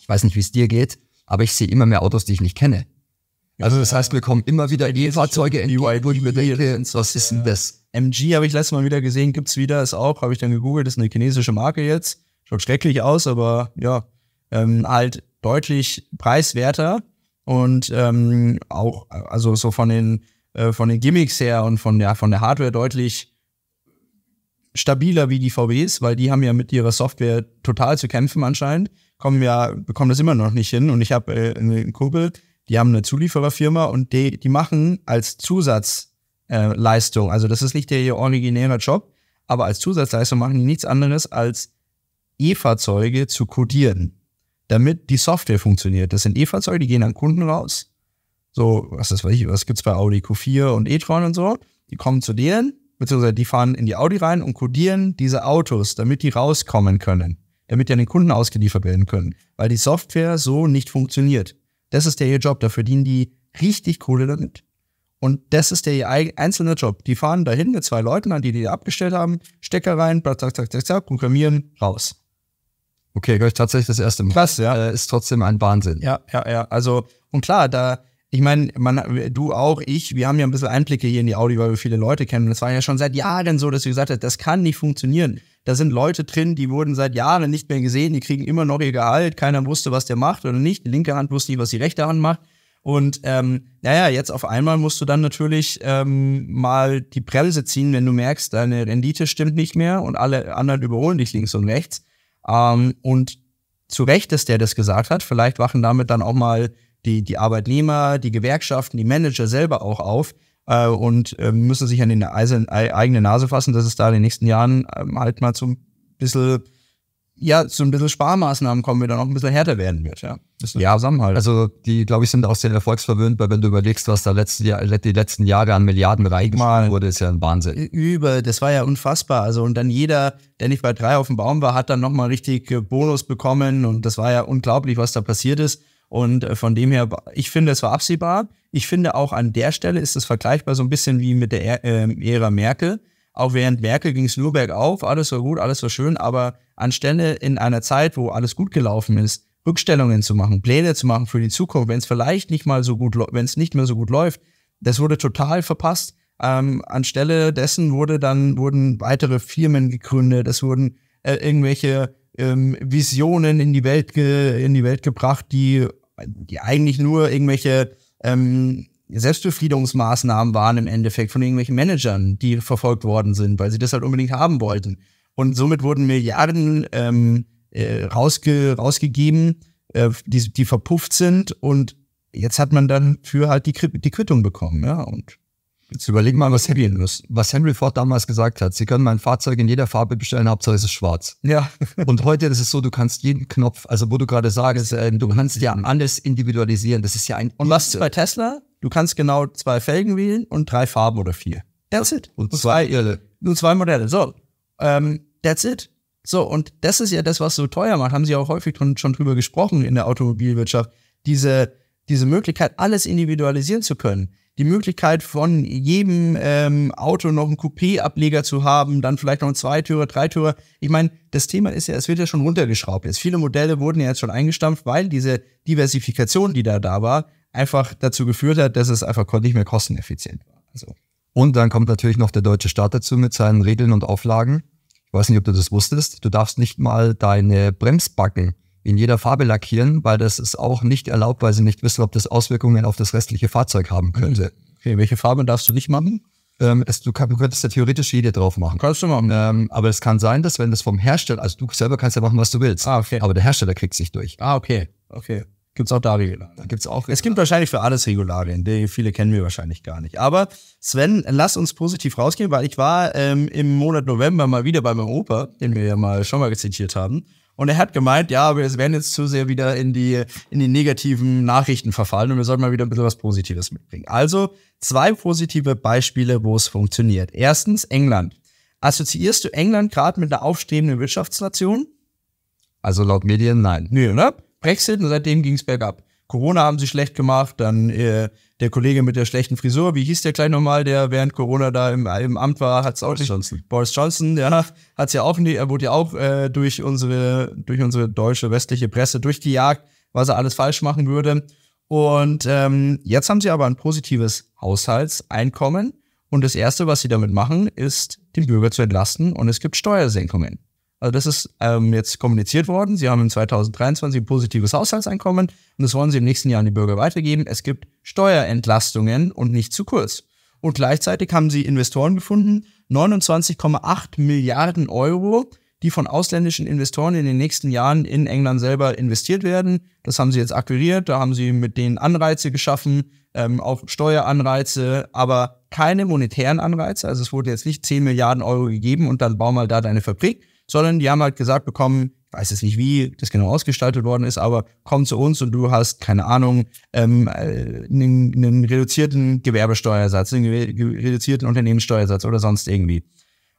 Ich weiß nicht, wie es dir geht, aber ich sehe immer mehr Autos, die ich nicht kenne. Also das heißt, wir kommen immer wieder E-Fahrzeuge in entgegen, wo ich mir denke, was ist denn das? MG habe ich letztes Mal wieder gesehen, gibt es wieder, ist auch, habe ich dann gegoogelt, ist eine chinesische Marke jetzt. Schaut schrecklich aus, aber ja, ähm, halt deutlich preiswerter und ähm, auch also so von den äh, von den Gimmicks her und von der von der Hardware deutlich stabiler wie die VWs, weil die haben ja mit ihrer Software total zu kämpfen anscheinend, kommen ja bekommen das immer noch nicht hin und ich habe äh, einen Kumpel, die haben eine Zuliefererfirma und die die machen als Zusatzleistung, äh, also das ist nicht der ihr originärer Job, aber als Zusatzleistung machen die nichts anderes als E-Fahrzeuge zu codieren damit die Software funktioniert. Das sind E-Fahrzeuge, die gehen an Kunden raus. So, was das weiß ich, was gibt's bei Audi Q4 und e-tron und so. Die kommen zu denen, beziehungsweise die fahren in die Audi rein und codieren diese Autos, damit die rauskommen können. Damit die an den Kunden ausgeliefert werden können. Weil die Software so nicht funktioniert. Das ist der ihr Job. Da verdienen die richtig Kohle damit. Und das ist der ihr einzelne Job. Die fahren dahin mit zwei Leuten, an die die abgestellt haben, Stecker rein, zack, zack, zack, zack, programmieren, raus. Okay, höre ich tatsächlich das erste Mal. Krass, ja. Äh, ist trotzdem ein Wahnsinn. Ja, ja, ja. Also, und klar, da, ich meine, man, du auch, ich, wir haben ja ein bisschen Einblicke hier in die Audi, weil wir viele Leute kennen. Und es war ja schon seit Jahren so, dass du gesagt hast, das kann nicht funktionieren. Da sind Leute drin, die wurden seit Jahren nicht mehr gesehen, die kriegen immer noch ihr Gehalt, keiner wusste, was der macht oder nicht. Die linke Hand wusste nicht, was die rechte Hand macht. Und ähm, naja, jetzt auf einmal musst du dann natürlich ähm, mal die Bremse ziehen, wenn du merkst, deine Rendite stimmt nicht mehr und alle anderen überholen dich links und rechts. Ähm, und zu Recht, dass der das gesagt hat. Vielleicht wachen damit dann auch mal die, die Arbeitnehmer, die Gewerkschaften, die Manager selber auch auf äh, und äh, müssen sich an die eigene Nase fassen, dass es da in den nächsten Jahren ähm, halt mal so ein bisschen ja, so ein bisschen Sparmaßnahmen kommen, wenn dann auch ein bisschen härter werden wird, ja. Das ist ja, Zusammenhalt. Also die, glaube ich, sind auch sehr erfolgsverwöhnt, weil wenn du überlegst, was da letzte Jahr, die letzten Jahre an Milliarden reingeschmissen wurde, ist ja ein Wahnsinn. Über, das war ja unfassbar. Also und dann jeder, der nicht bei drei auf dem Baum war, hat dann nochmal richtig äh, Bonus bekommen und das war ja unglaublich, was da passiert ist. Und äh, von dem her, ich finde, es war absehbar. Ich finde auch an der Stelle ist es vergleichbar so ein bisschen wie mit der e, äh, Ära Merkel auch während Merkel ging es nur bergauf, alles war gut, alles war schön, aber anstelle in einer Zeit, wo alles gut gelaufen ist, Rückstellungen zu machen, Pläne zu machen für die Zukunft, wenn es vielleicht nicht mal so gut, wenn es nicht mehr so gut läuft, das wurde total verpasst. Ähm, anstelle dessen wurde dann wurden weitere Firmen gegründet, es wurden äh, irgendwelche ähm, Visionen in die Welt ge, in die Welt gebracht, die die eigentlich nur irgendwelche ähm, Selbstbefriedungsmaßnahmen waren im Endeffekt von irgendwelchen Managern, die verfolgt worden sind, weil sie das halt unbedingt haben wollten. Und somit wurden Milliarden ähm, äh, rausge rausgegeben, äh, die, die verpufft sind und jetzt hat man dann für halt die, die Quittung bekommen, ja. Und jetzt überleg mal, was Henry, was Henry Ford damals gesagt hat. Sie können mein Fahrzeug in jeder Farbe bestellen, Hauptsache es ist schwarz. Ja. und heute ist es so, du kannst jeden Knopf, also wo du gerade sagst, äh, du kannst ja alles individualisieren. Das ist ja ein. Und was ist bei Tesla? Du kannst genau zwei Felgen wählen und drei Farben oder vier. That's it. Und, zwei Irle. Nur zwei Modelle. So. Ähm, that's it. So, und das ist ja das, was so teuer macht. Haben Sie auch häufig schon, drüber gesprochen in der Automobilwirtschaft. Diese, diese Möglichkeit, alles individualisieren zu können. Die Möglichkeit von jedem ähm, Auto noch einen Coupé-Ableger zu haben, dann vielleicht noch ein Zweitürer, Dreitürer. Ich meine, das Thema ist ja, es wird ja schon runtergeschraubt. Jetzt viele Modelle wurden ja jetzt schon eingestampft, weil diese Diversifikation, die da da war, einfach dazu geführt hat, dass es einfach nicht mehr kosteneffizient war. Also. Und dann kommt natürlich noch der deutsche Staat dazu mit seinen Regeln und Auflagen. Ich weiß nicht, ob du das wusstest. Du darfst nicht mal deine Bremsbacken in jeder Farbe lackieren, weil das ist auch nicht erlaubt, weil sie nicht wissen, ob das Auswirkungen auf das restliche Fahrzeug haben könnte. Okay, welche Farbe darfst du nicht machen? Ähm, es, du, kann, du, könntest ja theoretisch jede drauf machen. Kannst du machen. Ähm, aber es kann sein, dass wenn das vom Hersteller, also du selber kannst ja machen, was du willst. Ah, okay. Aber der Hersteller kriegt sich durch. Ah, okay. Okay. Gibt es auch da Regularien? Da gibt's auch Regularien. Es gibt wahrscheinlich für alles Regularien. Die viele kennen wir wahrscheinlich gar nicht. Aber Sven, lass uns positiv rausgehen, weil ich war ähm, im Monat November mal wieder bei meinem Opa, den wir ja mal schon mal zitiert haben. Und er hat gemeint, ja, wir werden jetzt zu sehr wieder in die, in die negativen Nachrichten verfallen und wir sollten mal wieder ein bisschen was Positives mitbringen. Also zwei positive Beispiele, wo es funktioniert. Erstens England. Assoziierst du England gerade mit einer aufstrebenden Wirtschaftsnation? Also laut Medien nein. Nee, oder? Brexit und seitdem ging es bergab. Corona haben sie schlecht gemacht, dann äh, der Kollege mit der schlechten Frisur, wie hieß der gleich nochmal, der während Corona da im, im Amt war, hat es auch Boris Johnson. Boris Johnson, ja, hat's ja auch nicht, er wurde ja auch äh, durch unsere, durch unsere deutsche westliche Presse durchgejagt, was er alles falsch machen würde. Und ähm, jetzt haben sie aber ein positives Haushaltseinkommen. Und das Erste, was sie damit machen, ist, den Bürger zu entlasten und es gibt Steuersenkungen. Also das ist ähm, jetzt kommuniziert worden. Sie haben im 2023 ein positives Haushaltseinkommen und das wollen Sie im nächsten Jahr an die Bürger weitergeben. Es gibt Steuerentlastungen und nicht zu kurz. Und gleichzeitig haben Sie Investoren gefunden, 29,8 Milliarden Euro, die von ausländischen Investoren in den nächsten Jahren in England selber investiert werden. Das haben Sie jetzt akquiriert, da haben Sie mit denen Anreize geschaffen, ähm, auch Steueranreize, aber keine monetären Anreize. Also es wurde jetzt nicht 10 Milliarden Euro gegeben und dann bau mal da deine Fabrik, sondern die haben halt gesagt bekommen, ich weiß jetzt nicht, wie das genau ausgestaltet worden ist, aber komm zu uns und du hast, keine Ahnung, ähm, einen, äh, einen reduzierten Gewerbesteuersatz, einen reduzierten Unternehmenssteuersatz oder sonst irgendwie.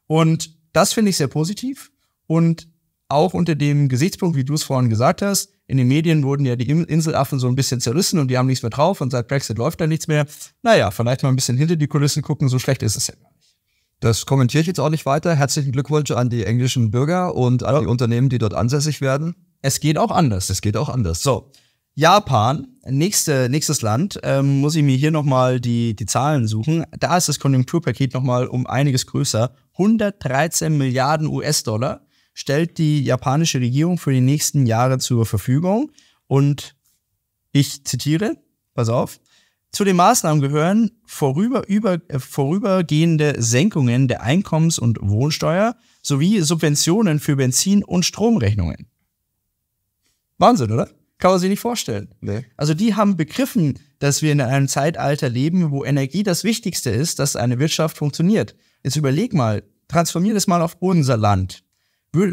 Und das finde ich sehr positiv. Und auch unter dem Gesichtspunkt, wie du es vorhin gesagt hast, in den Medien wurden ja die Inselaffen so ein bisschen zerrissen und die haben nichts mehr drauf und seit Brexit läuft da nichts mehr. Naja, vielleicht mal ein bisschen hinter die Kulissen gucken, so schlecht ist es ja gar nicht. Das kommentiere ich jetzt auch nicht weiter. Herzlichen Glückwunsch an die englischen Bürger und an die Unternehmen, die dort ansässig werden. Es geht auch anders. Es geht auch anders. So. Japan, nächste, nächstes Land, ähm, muss ich mir hier nochmal die, die Zahlen suchen. Da ist das Konjunkturpaket nochmal um einiges größer. 113 Milliarden US-Dollar stellt die japanische Regierung für die nächsten Jahre zur Verfügung. Und ich zitiere, pass auf, zu den Maßnahmen gehören vorüber, über, äh, vorübergehende Senkungen der Einkommens- und Wohnsteuer sowie Subventionen für Benzin- und Stromrechnungen. Wahnsinn, oder? Kann man sich nicht vorstellen. Nee. Also die haben begriffen, dass wir in einem Zeitalter leben, wo Energie das Wichtigste ist, dass eine Wirtschaft funktioniert. Jetzt überleg mal, transformier das mal auf unser Land.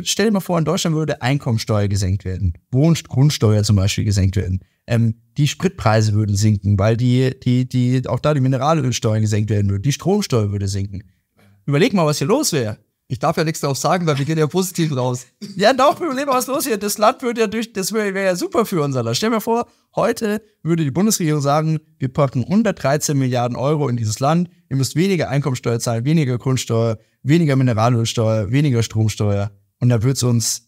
stell dir mal vor, in Deutschland würde Einkommensteuer gesenkt werden, Wohn- Grundsteuer zum Beispiel gesenkt werden ähm, die Spritpreise würden sinken, weil die, die, die, auch da die Mineralölsteuern gesenkt werden würden, die Stromsteuer würde sinken. Überleg mal, was hier los wäre. Ich darf ja nichts drauf sagen, weil wir gehen ja positiv raus. Ja, doch, überleg mal, was los hier. Das Land würde ja durch, das wäre ja super für unser Land. Stell mir vor, heute würde die Bundesregierung sagen, wir packen 113 Milliarden Euro in dieses Land. Ihr müsst weniger Einkommensteuer zahlen, weniger Grundsteuer, weniger Mineralölsteuer, weniger Stromsteuer. Und da würde es uns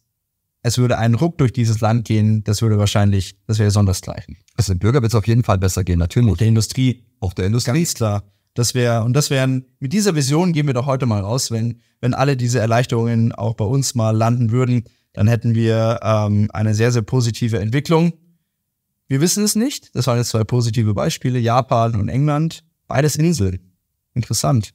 es würde ein Ruck durch dieses Land gehen, das würde wahrscheinlich, das wäre besonders gleich. Also dem Bürger wird es auf jeden Fall besser gehen, natürlich. Auch der Industrie. Auch der Industrie. Ganz klar. Das wäre, und das wären, mit dieser Vision gehen wir doch heute mal raus, wenn, wenn alle diese Erleichterungen auch bei uns mal landen würden, dann hätten wir ähm, eine sehr, sehr positive Entwicklung. Wir wissen es nicht. Das waren jetzt zwei positive Beispiele, Japan und England, beides Inseln. Interessant.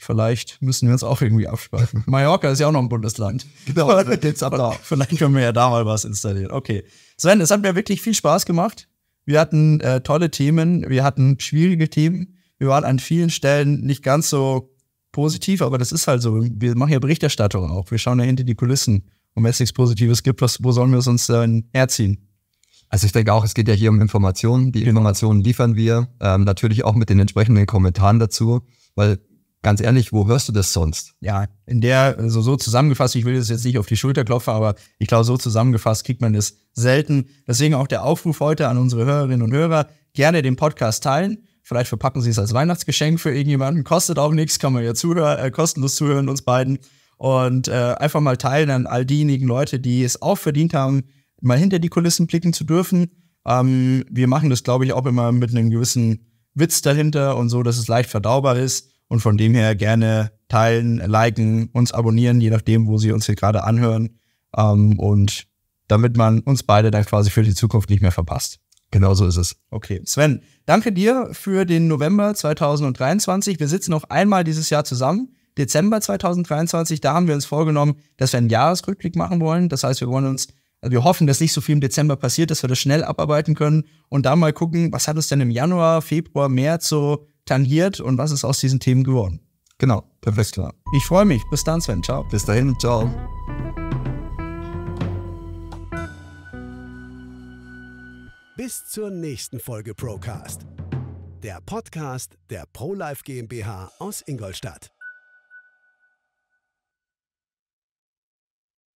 Vielleicht müssen wir uns auch irgendwie abspalten. Mallorca ist ja auch noch ein Bundesland. Genau. Jetzt aber vielleicht können wir ja da mal was installieren. Okay. Sven, es hat mir wirklich viel Spaß gemacht. Wir hatten äh, tolle Themen, wir hatten schwierige Themen. Wir waren an vielen Stellen nicht ganz so positiv, aber das ist halt so. Wir machen ja Berichterstattung auch. Wir schauen ja hinter die Kulissen. Und wenn es nichts Positives gibt, was, wo sollen wir es uns dann herziehen? Also ich denke auch, es geht ja hier um Informationen. Die genau. Informationen liefern wir ähm, natürlich auch mit den entsprechenden Kommentaren dazu, weil ganz ehrlich, wo hörst du das sonst? Ja, in der, so, also so zusammengefasst, ich will das jetzt nicht auf die Schulter klopfen, aber ich glaube, so zusammengefasst kriegt man das selten. Deswegen auch der Aufruf heute an unsere Hörerinnen und Hörer, gerne den Podcast teilen. Vielleicht verpacken Sie es als Weihnachtsgeschenk für irgendjemanden. Kostet auch nichts, kann man ja zuhören, äh, kostenlos zuhören uns beiden. Und äh, einfach mal teilen an all diejenigen Leute, die es auch verdient haben, mal hinter die Kulissen blicken zu dürfen. Ähm, wir machen das, glaube ich, auch immer mit einem gewissen Witz dahinter und so, dass es leicht verdaubar ist. Und von dem her gerne teilen, liken, uns abonnieren, je nachdem, wo Sie uns hier gerade anhören. Ähm, und damit man uns beide dann quasi für die Zukunft nicht mehr verpasst. Genau so ist es. Okay. Sven, danke dir für den November 2023. Wir sitzen noch einmal dieses Jahr zusammen. Dezember 2023, da haben wir uns vorgenommen, dass wir einen Jahresrückblick machen wollen. Das heißt, wir wollen uns, also wir hoffen, dass nicht so viel im Dezember passiert, dass wir das schnell abarbeiten können und da mal gucken, was hat uns denn im Januar, Februar, März so tangiert und was ist aus diesen Themen geworden. Genau, perfekt. Klar. Genau. Ich freue mich. Bis dann, Sven. Ciao. Bis dahin. Ciao. Bis zur nächsten Folge Procast. Der Podcast der ProLife GmbH aus Ingolstadt.